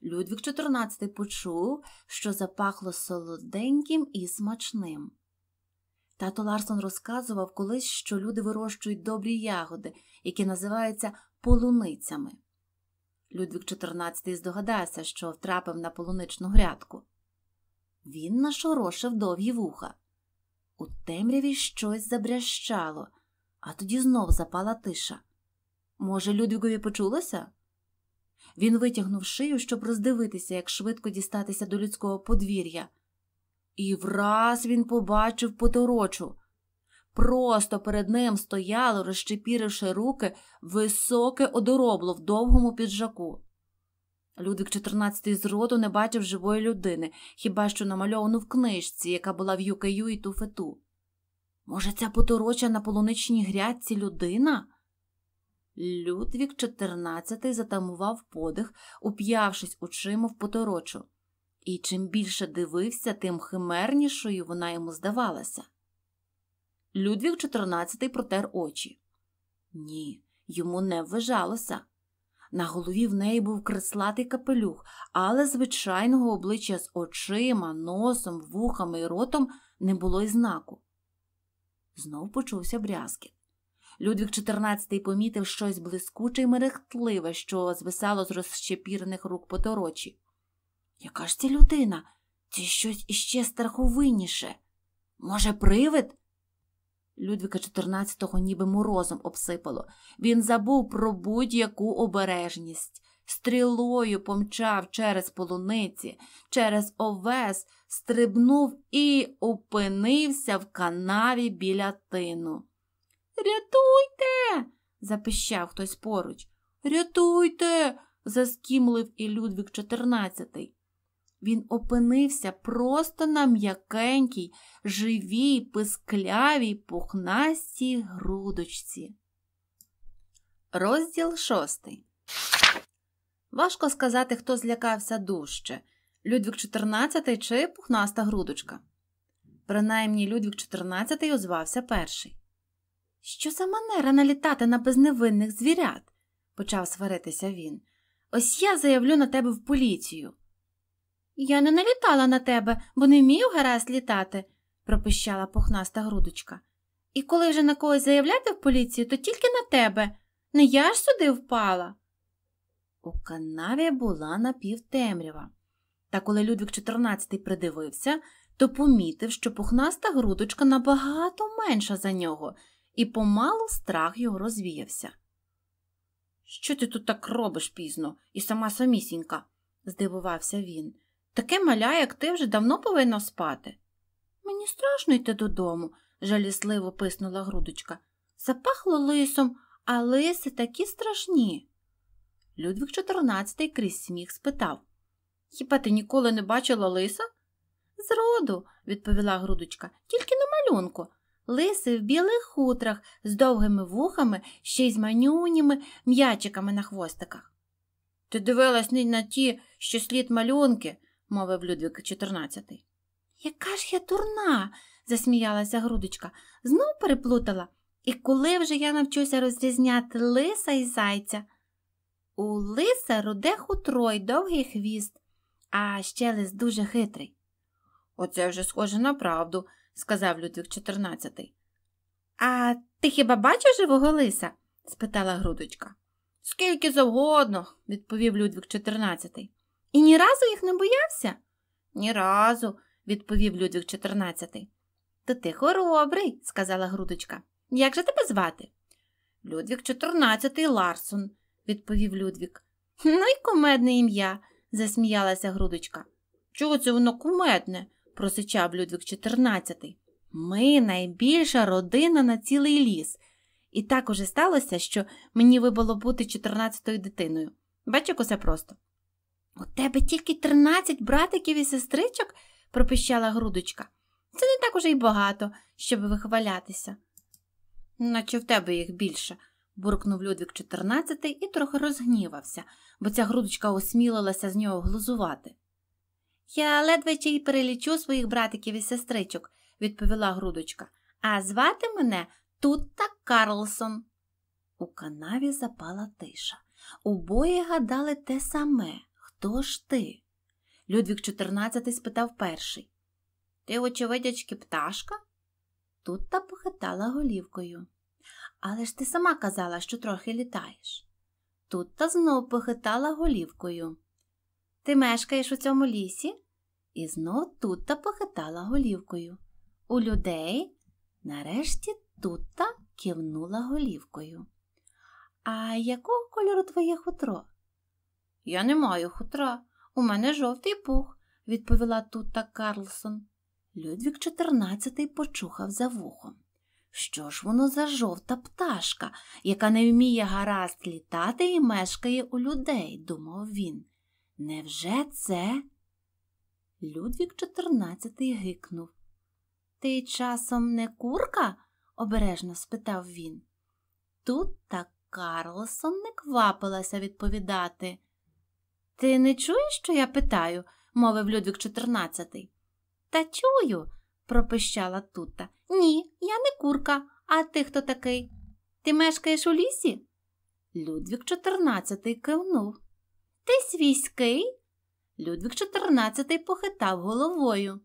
Людвік XIV почув, що запахло солоденьким і смачним. Тато Ларсон розказував колись, що люди вирощують добрі ягоди, які називаються полуницями. Людвік XIV здогадався, що втрапив на полуничну грядку. Він нашорошив довгі вуха. У темряві щось забрящало, а тоді знов запала тиша. Може, Людвікові почулося? Він витягнув шию, щоб роздивитися, як швидко дістатися до людського подвір'я. І враз він побачив поторочу. Просто перед ним стояло, розчепіривши руки, високе одоробло в довгому піджаку. Людвік XIV з роду не бачив живої людини, хіба що намальовану в книжці, яка була в юкаю і туфету. Може, ця потороча на полуничній грядці людина? Людвік XIV затамував подих, уп'явшись очима в поторочу, і чим більше дивився, тим химернішою вона йому здавалася. Людвіг 14 протер очі. Ні, йому не вважалося. На голові в неї був креслатий капелюх, але звичайного обличчя з очима, носом, вухами і ротом не було й знаку. Знов почувся брязкіт. Людвік XIV помітив щось блискуче й мерехтливе, що звисало з розщепірених рук поторочі. Яка ж ця людина? Це щось іще страховинніше. Може, привид? Людвіка 14 ніби морозом обсипало. Він забув про будь-яку обережність. Стрілою помчав через полуниці, через овес, стрибнув і опинився в канаві біля тину. Рятуйте, запищав хтось поруч. Рятуйте, заскімлив і Людвік 14 він опинився просто на м'якенькій, живій, писклявій, пухнастій грудочці. Розділ шостий. Важко сказати, хто злякався дужче Людвік XIV чи пухнаста грудочка. Принаймні Людвік XIV озвався перший. Що за манера налітати на безневинних звірят? почав сваритися він. Ось я заявлю на тебе в поліцію. Я не налітала на тебе, бо не вмію гаразд літати, пропищала пухнаста грудочка. І коли вже на когось заявляти в поліцію, то тільки на тебе. Не я ж сюди впала. У канаві була напівтемрява. Та коли Людвік XIV придивився, то помітив, що пухнаста грудочка набагато менша за нього, і помалу страх його розвіявся. Що ти тут так робиш пізно і сама самісінька? здивувався він. Таке маля, як ти вже давно повинна спати. Мені страшно йти додому, жалісливо писнула грудочка. Запахло лисом, а лиси такі страшні. Людвік XIV крізь сміх спитав Хіба ти ніколи не бачила лиса? Зроду, відповіла грудочка, тільки на малюнку. Лиси в білих хутрах з довгими вухами, ще й з манюніми м'ячиками на хвостиках. Ти дивилась не на ті, що слід малюнки, мовив Людвік XIV. Яка ж я дурна, засміялася грудочка, знов переплутала. І коли вже я навчуся розрізняти лиса і зайця? У лиса руде хутро й довгий хвіст, а ще лис дуже хитрий. Оце вже схоже на правду, сказав Людвік XIV. А ти хіба бачиш живого лиса? спитала грудочка. Скільки завгодно, відповів Людвік XIV. І ні разу їх не боявся? Ні разу, відповів Людвік 14. То ти хоробрий, сказала Грудочка. Як же тебе звати? Людвік 14 Ларсон, відповів Людвік. Ну й кумедне ім'я, засміялася Грудочка. Чого це воно кумедне? просичав Людвік 14. Ми найбільша родина на цілий ліс. І так уже сталося, що мені вибало бути 14-ю дитиною. Бачу, усе просто. У тебе тільки тринадцять братиків і сестричок, пропищала грудочка. Це не так уже й багато, щоб вихвалятися. Наче в тебе їх більше, буркнув Людвік чотирнадцятий і трохи розгнівався, бо ця грудочка осмілилася з нього глузувати. Я ледве чи й перелічу своїх братиків і сестричок, відповіла грудочка, а звати мене Тутта Карлсон. У канаві запала тиша. Обоє гадали те саме. Хто ж ти? Людвік XIV спитав перший. Ти, очевидячки, пташка? Тут та похитала голівкою. Але ж ти сама казала, що трохи літаєш. Тут та знов похитала голівкою. Ти мешкаєш у цьому лісі? І знов тут та похитала голівкою. У людей нарешті тут та кивнула голівкою. А якого кольору твоє хутро? Я не маю хутра, у мене жовтий пух, відповіла Тута Карлсон. Людвік чотирнадцятий почухав за вухом. Що ж воно за жовта пташка, яка не вміє гаразд літати і мешкає у людей, думав він. Невже це? Людвік чотирнадцятий гикнув. Ти часом не курка? обережно спитав він. Тут так Карлсон не квапилася відповідати. Ти не чуєш, що я питаю? мовив Людвік XIV. Та чую, пропищала Тута. Ні, я не курка, а ти хто такий? Ти мешкаєш у лісі? Людвік чотирнадцятий кивнув. Ти свійський? Людвік чотирнадцятий похитав головою.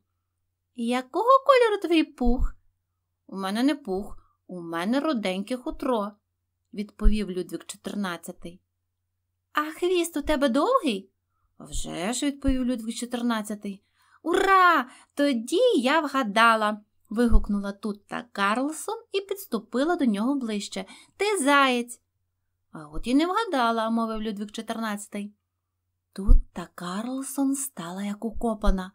Якого кольору твій пух? У мене не пух, у мене руденьке хутро, відповів Людвік чотирнадцятий. А хвіст у тебе довгий? Вже ж, відповів Людвиг XIV. Ура! Тоді я вгадала. вигукнула Тутта Карлсон і підступила до нього ближче. Ти заєць. А от і не вгадала, мовив Людвік XIV. Тутта Карлсон стала як укопана.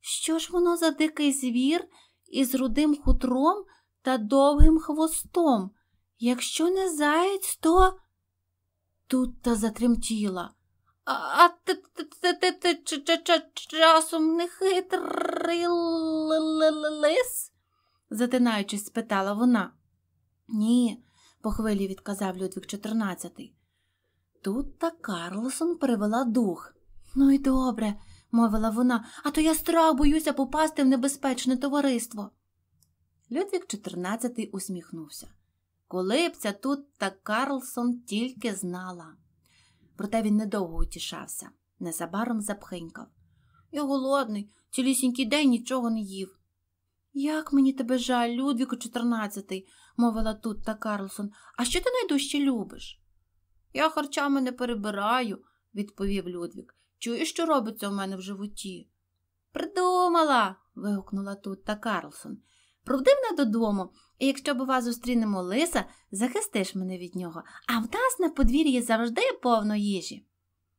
Що ж воно за дикий звір із рудим хутром та довгим хвостом? Якщо не заєць, то. Тут-та затремтіла. А часом не хитрий лис? затинаючись, спитала вона. Ні, по хвилі відказав Людвік XIV. Тут та Карлсон привела дух. Ну й добре, мовила вона, а то я страх боюся попасти в небезпечне товариство. Людвік XIV усміхнувся. Коли б ця тут та Карлсон тільки знала. Проте він недовго утішався, незабаром запхинькав. Я голодний, цілісінький день нічого не їв. Як мені тебе жаль, Людвіку 14-й, мовила та Карлсон, а що ти найдужче любиш? Я харчами не перебираю, відповів Людвік. Чуєш, що робиться у мене в животі? Придумала. вигукнула тут та Карлсон. Провди мене додому, і якщо, бува, зустрінемо лиса, захистиш мене від нього, а в нас на подвір'ї завжди повно їжі.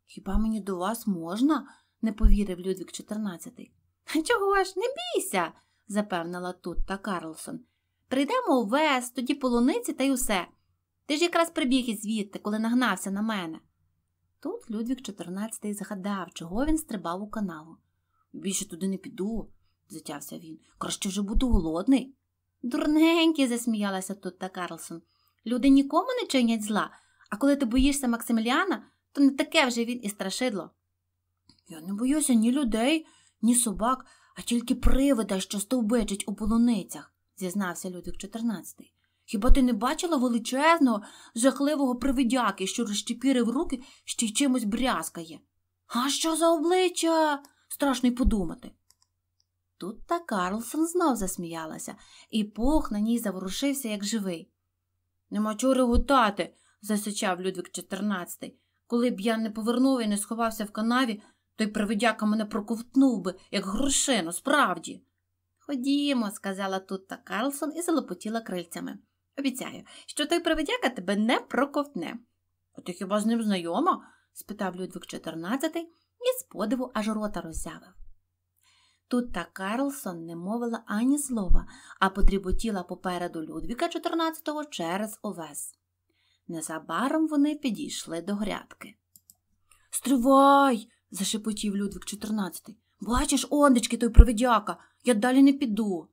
Хіба мені до вас можна? не повірив Людвік XIV. Чого ж, не бійся, запевнила Тутта Карлсон. Прийдемо у вес, тоді полуниці та й усе. Ти ж якраз прибіг із звідти, коли нагнався на мене. Тут Людвік XIV згадав, чого він стрибав у каналу. Більше туди не піду, затявся він. Краще вже буду голодний. Дурненький, засміялася Тутта Карлсон. Люди нікому не чинять зла, а коли ти боїшся Максиміліана, то не таке вже він і страшидло. Я не боюся ні людей, ні собак, а тільки привида, що стовбичить у полуницях, зізнався Людик 14. Хіба ти не бачила величезного, жахливого привидяки, що розчепірив руки ще й чимось брязкає? А що за обличчя? Страшно й подумати. Тут та Карлсон знов засміялася, і пух на ній заворушився, як живий. Нема чого реготати, засичав Людвік XIV. Коли б я не повернув і не сховався в канаві, той привидяка мене проковтнув би, як грошину, справді. Ходімо, сказала Тутта Карлсон і залопотіла крильцями. Обіцяю, що той привидяка тебе не проковтне. А ти хіба з ним знайома? спитав Людвік XIV і з подиву аж рота роззявив. Тут та Карлсон не мовила ані слова, а потріботіла попереду Людвіка 14-го через овес. Незабаром вони підійшли до грядки. Стривай. зашепотів Людвік 14-й. Бачиш, ондечки той провидяка, я далі не піду.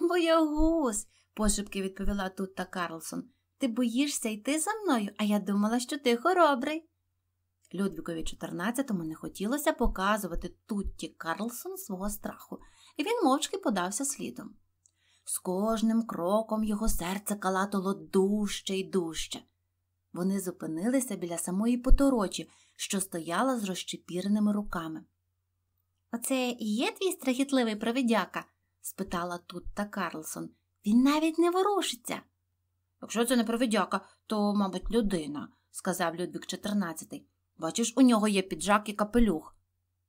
Бо я Боягуз, пошепки відповіла Тутта Карлсон. Ти боїшся йти за мною, а я думала, що ти хоробрий. Людвікові 14 не хотілося показувати Тутті Карлсон свого страху, і він мовчки подався слідом. З кожним кроком його серце калатало дужче й дужче. Вони зупинилися біля самої поторочі, що стояла з розчепіреними руками. Оце і є твій страхітливий провідяка? спитала Тутта Карлсон. Він навіть не ворушиться. Якщо це не провідяка, то, мабуть, людина, сказав Людвік 14 Бачиш, у нього є піджак і капелюх.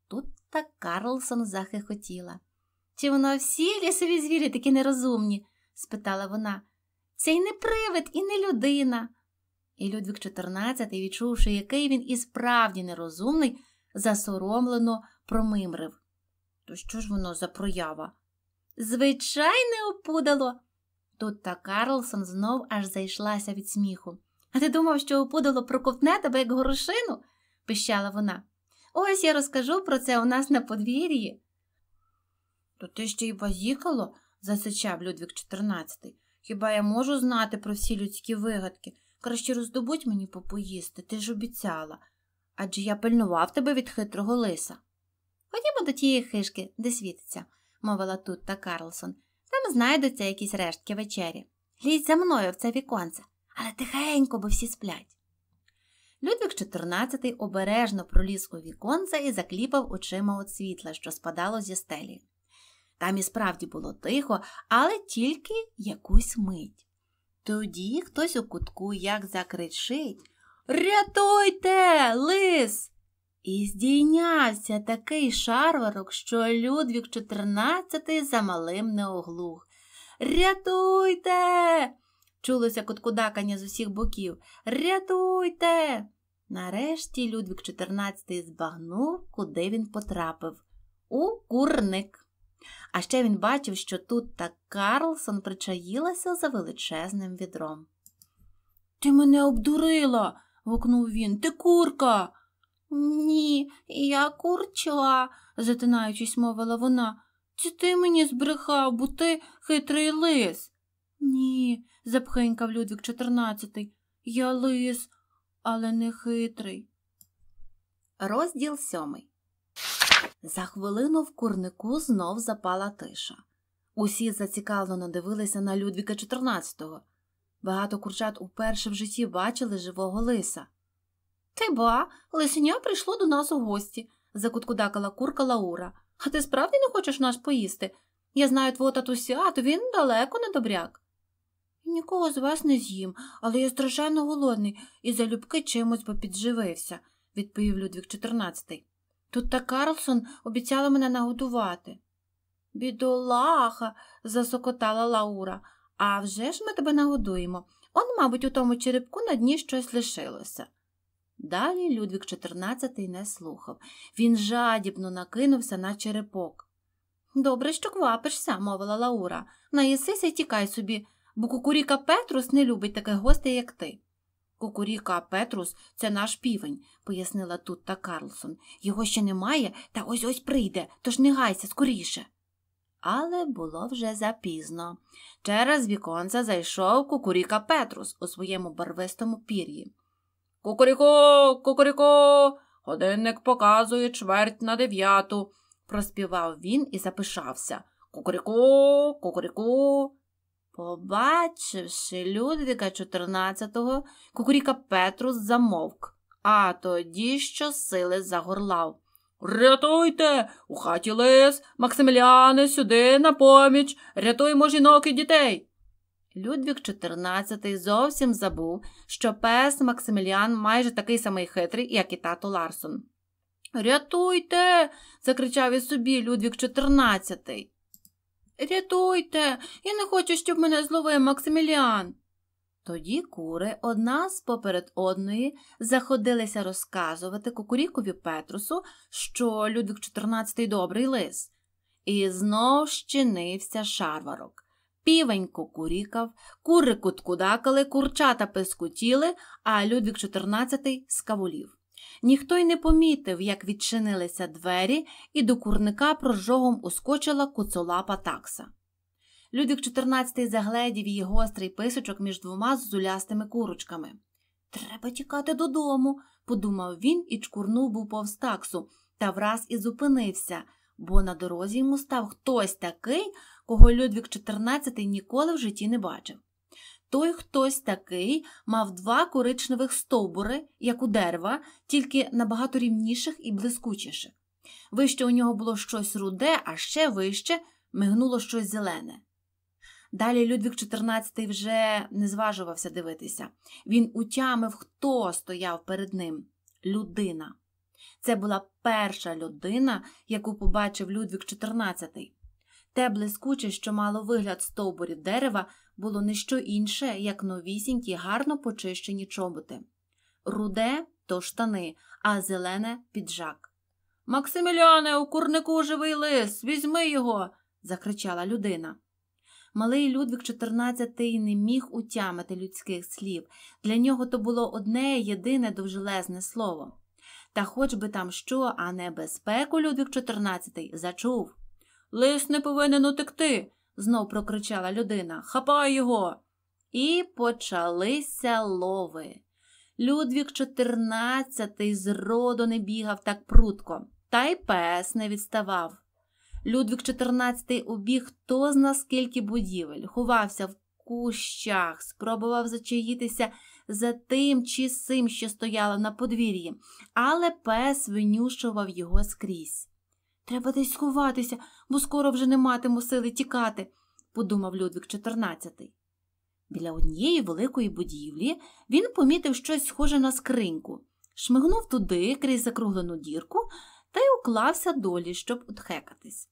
Тут та Карлсон захихотіла. Чи воно всі лісові звірі такі нерозумні? спитала вона. Це й не привид, і не людина. І Людвік XIV, відчувши, який він і справді нерозумний, засоромлено промимрив. То що ж воно за проява? Звичайне опудало. Тут та Карлсон знов аж зайшлася від сміху. А ти думав, що опудало проковтне тебе як горошину? пищала вона. Ось я розкажу про це у нас на подвір'ї. То ти ще й базікало, засичав Людвік XIV. Хіба я можу знати про всі людські вигадки? Краще роздобудь мені попоїсти, ти ж обіцяла. Адже я пильнував тебе від хитрого лиса. Ходімо до тієї хишки, де світиться, мовила Тутта Карлсон. Там знайдуться якісь рештки вечері. Лізь за мною в це віконце, але тихенько, бо всі сплять. Людвік XIV обережно проліз у віконце і закліпав очима от світла, що спадало зі стелі. Там і справді було тихо, але тільки якусь мить. Тоді хтось у кутку як закричить Рятуйте, лис! І здійнявся такий шарварок, що Людвік XIV замалим не оглух. Рятуйте! Чулося коткудакання з усіх боків. Рятуйте! Нарешті Людвік XIV збагнув, куди він потрапив у курник. А ще він бачив, що тут та Карлсон причаїлася за величезним відром. Ти мене обдурила, гукнув він. Ти курка. Ні, я курча, затинаючись, мовила вона. Чи ти мені збрехав, бо ти хитрий лис? Ні, запхенькав Людвік XIV. Я лис, але не хитрий. Розділ сьомий. За хвилину в курнику знов запала тиша. Усі зацікавлено дивилися на Людвіка XIV. Багато курчат уперше в житті бачили живого лиса. Ти ба, лисеня прийшло до нас у гості, закуткудакала курка Лаура. А ти справді не хочеш нас поїсти? Я знаю твого татуся, а то він далеко не добряк. Нікого з вас не з'їм, але я страшенно голодний і залюбки чимось попідживився, відповів Людвік XIV. Тут та Карлсон обіцяла мене нагодувати. Бідолаха, засокотала Лаура, а вже ж ми тебе нагодуємо. Он, мабуть, у тому черепку на дні щось лишилося. Далі Людвік XIV не слухав. Він жадібно накинувся на черепок. Добре, що квапишся, мовила Лаура. Наїсися й тікай собі бо кукуріка Петрус не любить таких гостей, як ти. Кукуріка Петрус це наш півень, пояснила Тутта Карлсон. Його ще немає, та ось ось прийде, тож не гайся скоріше. Але було вже запізно. Через віконця зайшов кукуріка Петрус у своєму барвистому пір'ї. Кукуріко, кукуріко, годинник показує чверть на дев'яту, проспівав він і запишався. Кукуріко, кукуріко. Побачивши Людвіка 14 кукуріка Петрус замовк, а тоді що сили загорлав. Рятуйте, у хаті лис, Максиміліане, сюди на поміч, Рятуємо жінок і дітей. Людвік XIV зовсім забув, що пес Максиміліан майже такий самий хитрий, як і тато Ларсон. Рятуйте. закричав і собі Людвік XIV. Рятуйте, я не хочу, щоб мене зловив Максиміліан. Тоді кури одна з поперед одної заходилися розказувати кукурікові Петрусу, що Людвік XIV добрий лис, і знов щинився шарварок. Півень кукурікав, кури куткудакали, курчата пискутіли, а Людвік XIV скавулів. Ніхто й не помітив, як відчинилися двері, і до курника прожогом ускочила куцолапа такса. Людик 14 загледів її гострий писочок між двома зозулястими курочками. Треба тікати додому, подумав він і чкурнув був повз таксу, та враз і зупинився, бо на дорозі йому став хтось такий, кого Людвік 14 ніколи в житті не бачив. Той хтось такий мав два коричневих стовбури, як у дерева, тільки набагато рівніших і блискучіших. Вище у нього було щось руде, а ще вище мигнуло щось зелене. Далі Людвік XIV вже не зважувався дивитися. Він утямив, хто стояв перед ним людина. Це була перша людина, яку побачив Людвік XIV. Те блискуче, що мало вигляд стовбурів дерева, було не що інше, як новісінькі, гарно почищені чоботи. Руде то штани, а зелене піджак. Максиміляне, у курнику живий лис, візьми його. закричала людина. Малий Людвік XIV не міг утямити людських слів. Для нього то було одне єдине довжелезне слово. Та хоч би там що, а небезпеку Людвік XIV зачув. Лис не повинен утекти, знов прокричала людина. Хапай його. І почалися лови. Людвік чотирнадцятий з роду не бігав так прутко, та й пес не відставав. Людвік чотирнадцятий убіг хто зна скільки будівель, ховався в кущах, спробував зачаїтися за тим чи сим, що стояло на подвір'ї, але пес винюшував його скрізь. Треба десь сховатися, бо скоро вже не матиму сили тікати, подумав Людвік XIV. Біля однієї великої будівлі він помітив щось схоже на скриньку, шмигнув туди крізь закруглену дірку та й уклався долі, щоб отхекатись.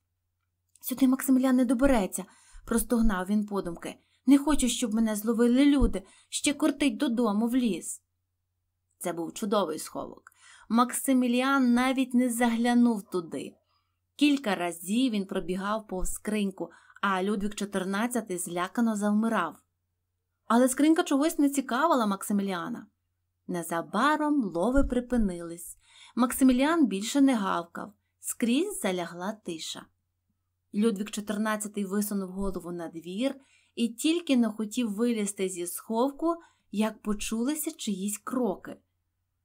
Сюди Максимілян не добереться, простогнав він подумки. Не хочу, щоб мене зловили люди, ще кортить додому в ліс. Це був чудовий сховок. Максиміліан навіть не заглянув туди, Кілька разів він пробігав повз скриньку, а Людвік XIV злякано завмирав. Але скринька чогось не цікавила Максиміліана. Незабаром лови припинились. Максиміліан більше не гавкав, скрізь залягла тиша. Людвік XIV висунув голову на двір і тільки не хотів вилізти зі сховку, як почулися чиїсь кроки.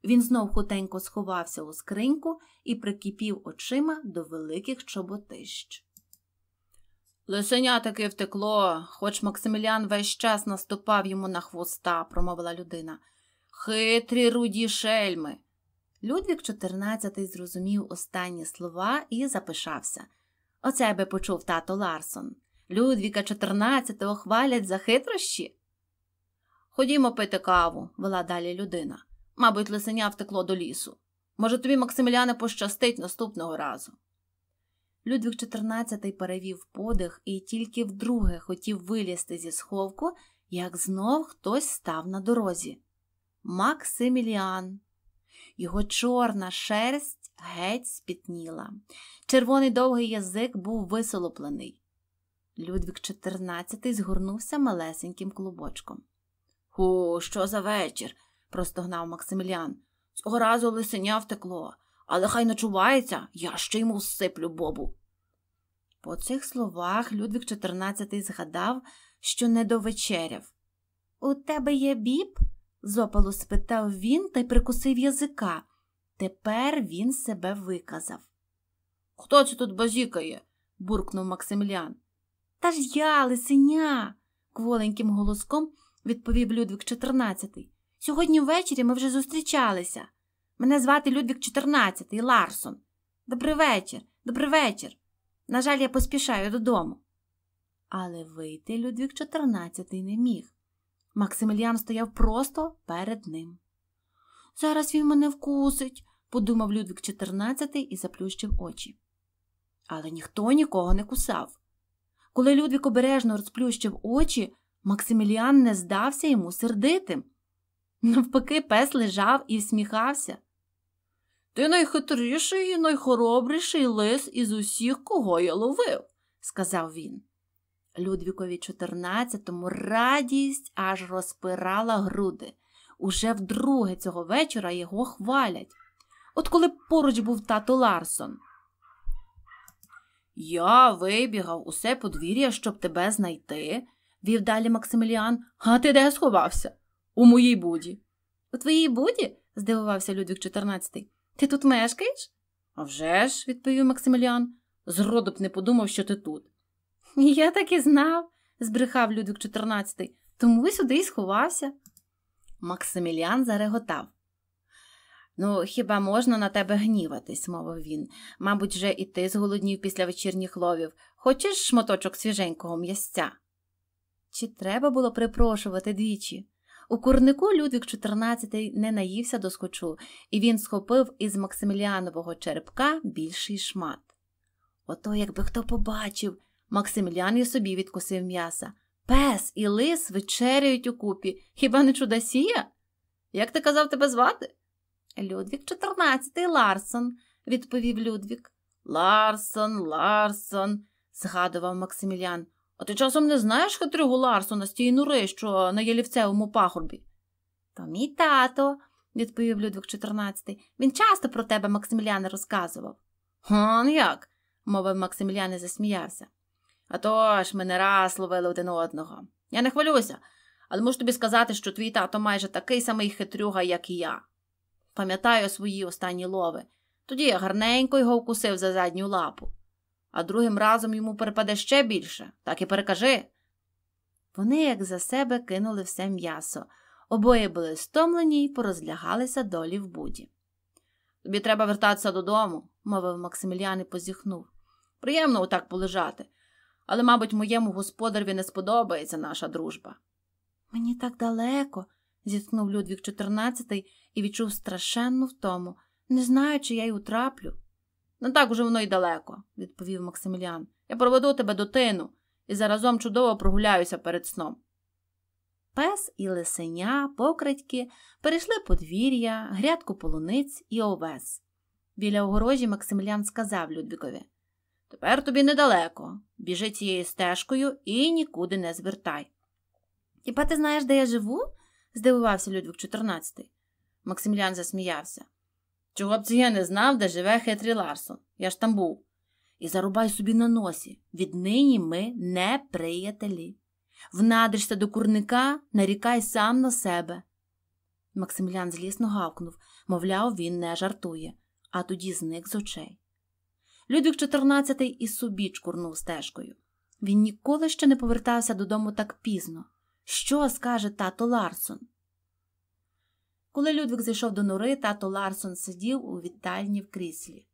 Він знов хутенько сховався у скриньку і прикипів очима до великих чоботищ. Лисеня таки втекло, хоч Максимілян весь час наступав йому на хвоста, промовила людина. Хитрі руді шельми. Людвік XIV зрозумів останні слова і запишався. Оце би почув тато Ларсон. Людвіка XIV хвалять за хитрощі. Ходімо пити каву, вела далі людина. Мабуть, лисеня втекло до лісу. Може, тобі, Максиміляне, пощастить наступного разу. Людвік XIV перевів подих і тільки вдруге хотів вилізти зі сховку, як знов хтось став на дорозі. Максиміліан. Його чорна шерсть геть спітніла. Червоний довгий язик був висолоплений. Людвік XIV згорнувся малесеньким клубочком. Ху, що за вечір? простогнав Максиміліан. Цього разу лисеня втекло, але хай ночувається, я ще йому всиплю бобу. По цих словах Людвік XIV згадав, що не довечеряв. У тебе є біб? зопало спитав він та й прикусив язика. Тепер він себе виказав. Хто це тут базікає? буркнув Максимілян. Та ж я, лисеня, кволеньким голоском відповів Людвік XIV. Сьогодні ввечері ми вже зустрічалися. Мене звати Людвік 14 Ларсон. Добрий вечір, добрий вечір. На жаль, я поспішаю додому. Але вийти Людвік 14 не міг. Максиміліан стояв просто перед ним. Зараз він мене вкусить, подумав Людвік 14 і заплющив очі. Але ніхто нікого не кусав. Коли Людвік обережно розплющив очі, Максиміліан не здався йому сердитим. Навпаки, пес лежав і всміхався. Ти найхитріший і найхоробріший лис із усіх, кого я ловив, сказав він. Людвікові 14-му радість аж розпирала груди. Уже вдруге цього вечора його хвалять. От коли поруч був тато Ларсон. Я вибігав усе подвір'я, щоб тебе знайти, вів далі Максиміліан. А ти де сховався? У моїй буді. У твоїй буді? здивувався Людвік XIV. Ти тут мешкаєш? «А вже ж», – відповів Максиміліан, зроду б не подумав, що ти тут. Я так і знав, збрехав Людвік XIV, тому сюди й сховався. Максиміліан зареготав. Ну, хіба можна на тебе гніватись, мовив він. Мабуть, вже і ти зголоднів після вечірніх ловів. Хочеш шматочок свіженького м'ясця? Чи треба було припрошувати двічі? У курнику Людвік XIV не наївся до скочу, і він схопив із Максиміліанового черепка більший шмат. Ото, якби хто побачив, Максиміліан і собі відкусив м'яса. Пес і лис вечеряють укупі. Хіба не чудосія? Як ти казав тебе звати? Людвік XIV Ларсон, відповів Людвік. Ларсон, Ларсон, згадував Максиміліан. А ти часом не знаєш Хатригу Ларсона з тієї нури, що на ялівцевому пагорбі? То мій тато, відповів Людвік XIV. Він часто про тебе Максиміляне розказував. «Гон як? мовив Максимілян і засміявся. «А то ж ми не раз ловили один одного. Я не хвилюся, але можу тобі сказати, що твій тато майже такий самий хитрюга, як і я. Пам'ятаю свої останні лови. Тоді я гарненько його вкусив за задню лапу а другим разом йому перепаде ще більше, так і перекажи. Вони, як за себе, кинули все м'ясо. Обоє були стомлені і порозлягалися долі в буді. Тобі треба вертатися додому, мовив Максиміліан і позіхнув. Приємно отак полежати, але, мабуть, моєму господарві не сподобається наша дружба. Мені так далеко, зіткнув Людвік 14 і відчув страшенну втому, не знаю, чи я й утраплю. Не «Ну так уже воно й далеко, відповів Максиміліан. Я проведу тебе до тину і заразом чудово прогуляюся перед сном. Пес і лисеня, покрадьки перейшли подвір'я, грядку полуниць і овес. Біля огорожі Максимілян сказав Людвікові Тепер тобі недалеко. Біжи цією стежкою і нікуди не звертай. Хіба ти знаєш, де я живу? здивувався Людвік 14. Максимілян засміявся. Чого б це я не знав, де живе Хетрі Ларсон. Я ж там був. І зарубай собі на носі. Віднині ми не приятелі. Внадишся до курника, нарікай сам на себе. Максимлян злісно гавкнув, мовляв, він не жартує, а тоді зник з очей. Людвік XIV і собі чкурнув стежкою. Він ніколи ще не повертався додому так пізно. Що скаже тато Ларсон? Коли Людвік зайшов до нори, тато Ларсон сидів у вітальні в кріслі.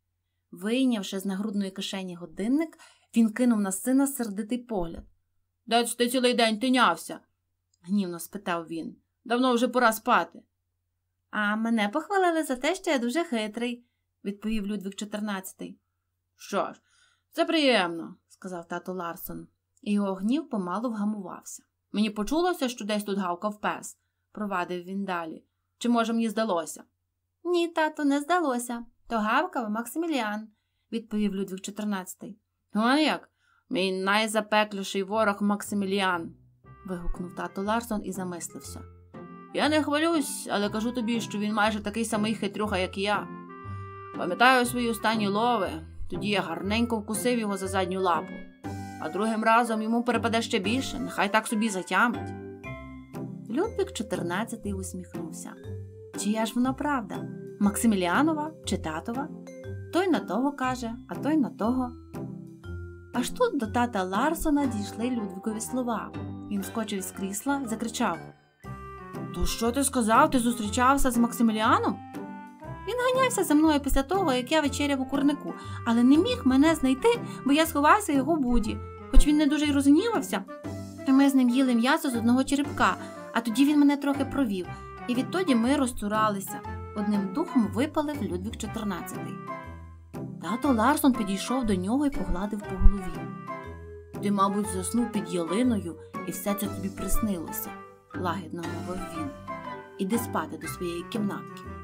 Вийнявши з нагрудної кишені годинник, він кинув на сина сердитий погляд. Де ти цілий день тинявся? гнівно спитав він. Давно вже пора спати. А мене похвалили за те, що я дуже хитрий, відповів Людвік XIV. Що ж, це приємно, сказав тато Ларсон, і його гнів помалу вгамувався. Мені почулося, що десь тут гавкав пес, провадив він далі. Чи, може, мені здалося? Ні, тату, не здалося. То гавкав Максиміліан, відповів Людвік XIV. Ну, «А як? Мій найзапекліший ворог Максиміліан. вигукнув тато Ларсон і замислився. Я не хвалюсь, але кажу тобі, що він майже такий самий хитрюха, як і я. Пам'ятаю свої останні лови, тоді я гарненько вкусив його за задню лапу, а другим разом йому перепаде ще більше, нехай так собі затямить. Людвік XIV усміхнувся. Чия ж вона правда? Максиміліанова чи татова? Той на того каже, а той на того. Аж тут до тата Ларсона дійшли Людвікові слова. Він скочив з крісла, закричав То що ти сказав? Ти зустрічався з Максиміліаном? Він ганявся за мною після того, як я вечеряв у курнику, але не міг мене знайти, бо я сховався його буді, хоч він не дуже й розгнівався. ми з ним їли м'ясо з одного черепка, а тоді він мене трохи провів. І відтоді ми розтуралися. Одним духом випалив Людвік XIV. Тато Ларсон підійшов до нього і погладив по голові. Ти, мабуть, заснув під ялиною, і все це тобі приснилося, лагідно мовив він. Іди спати до своєї кімнатки.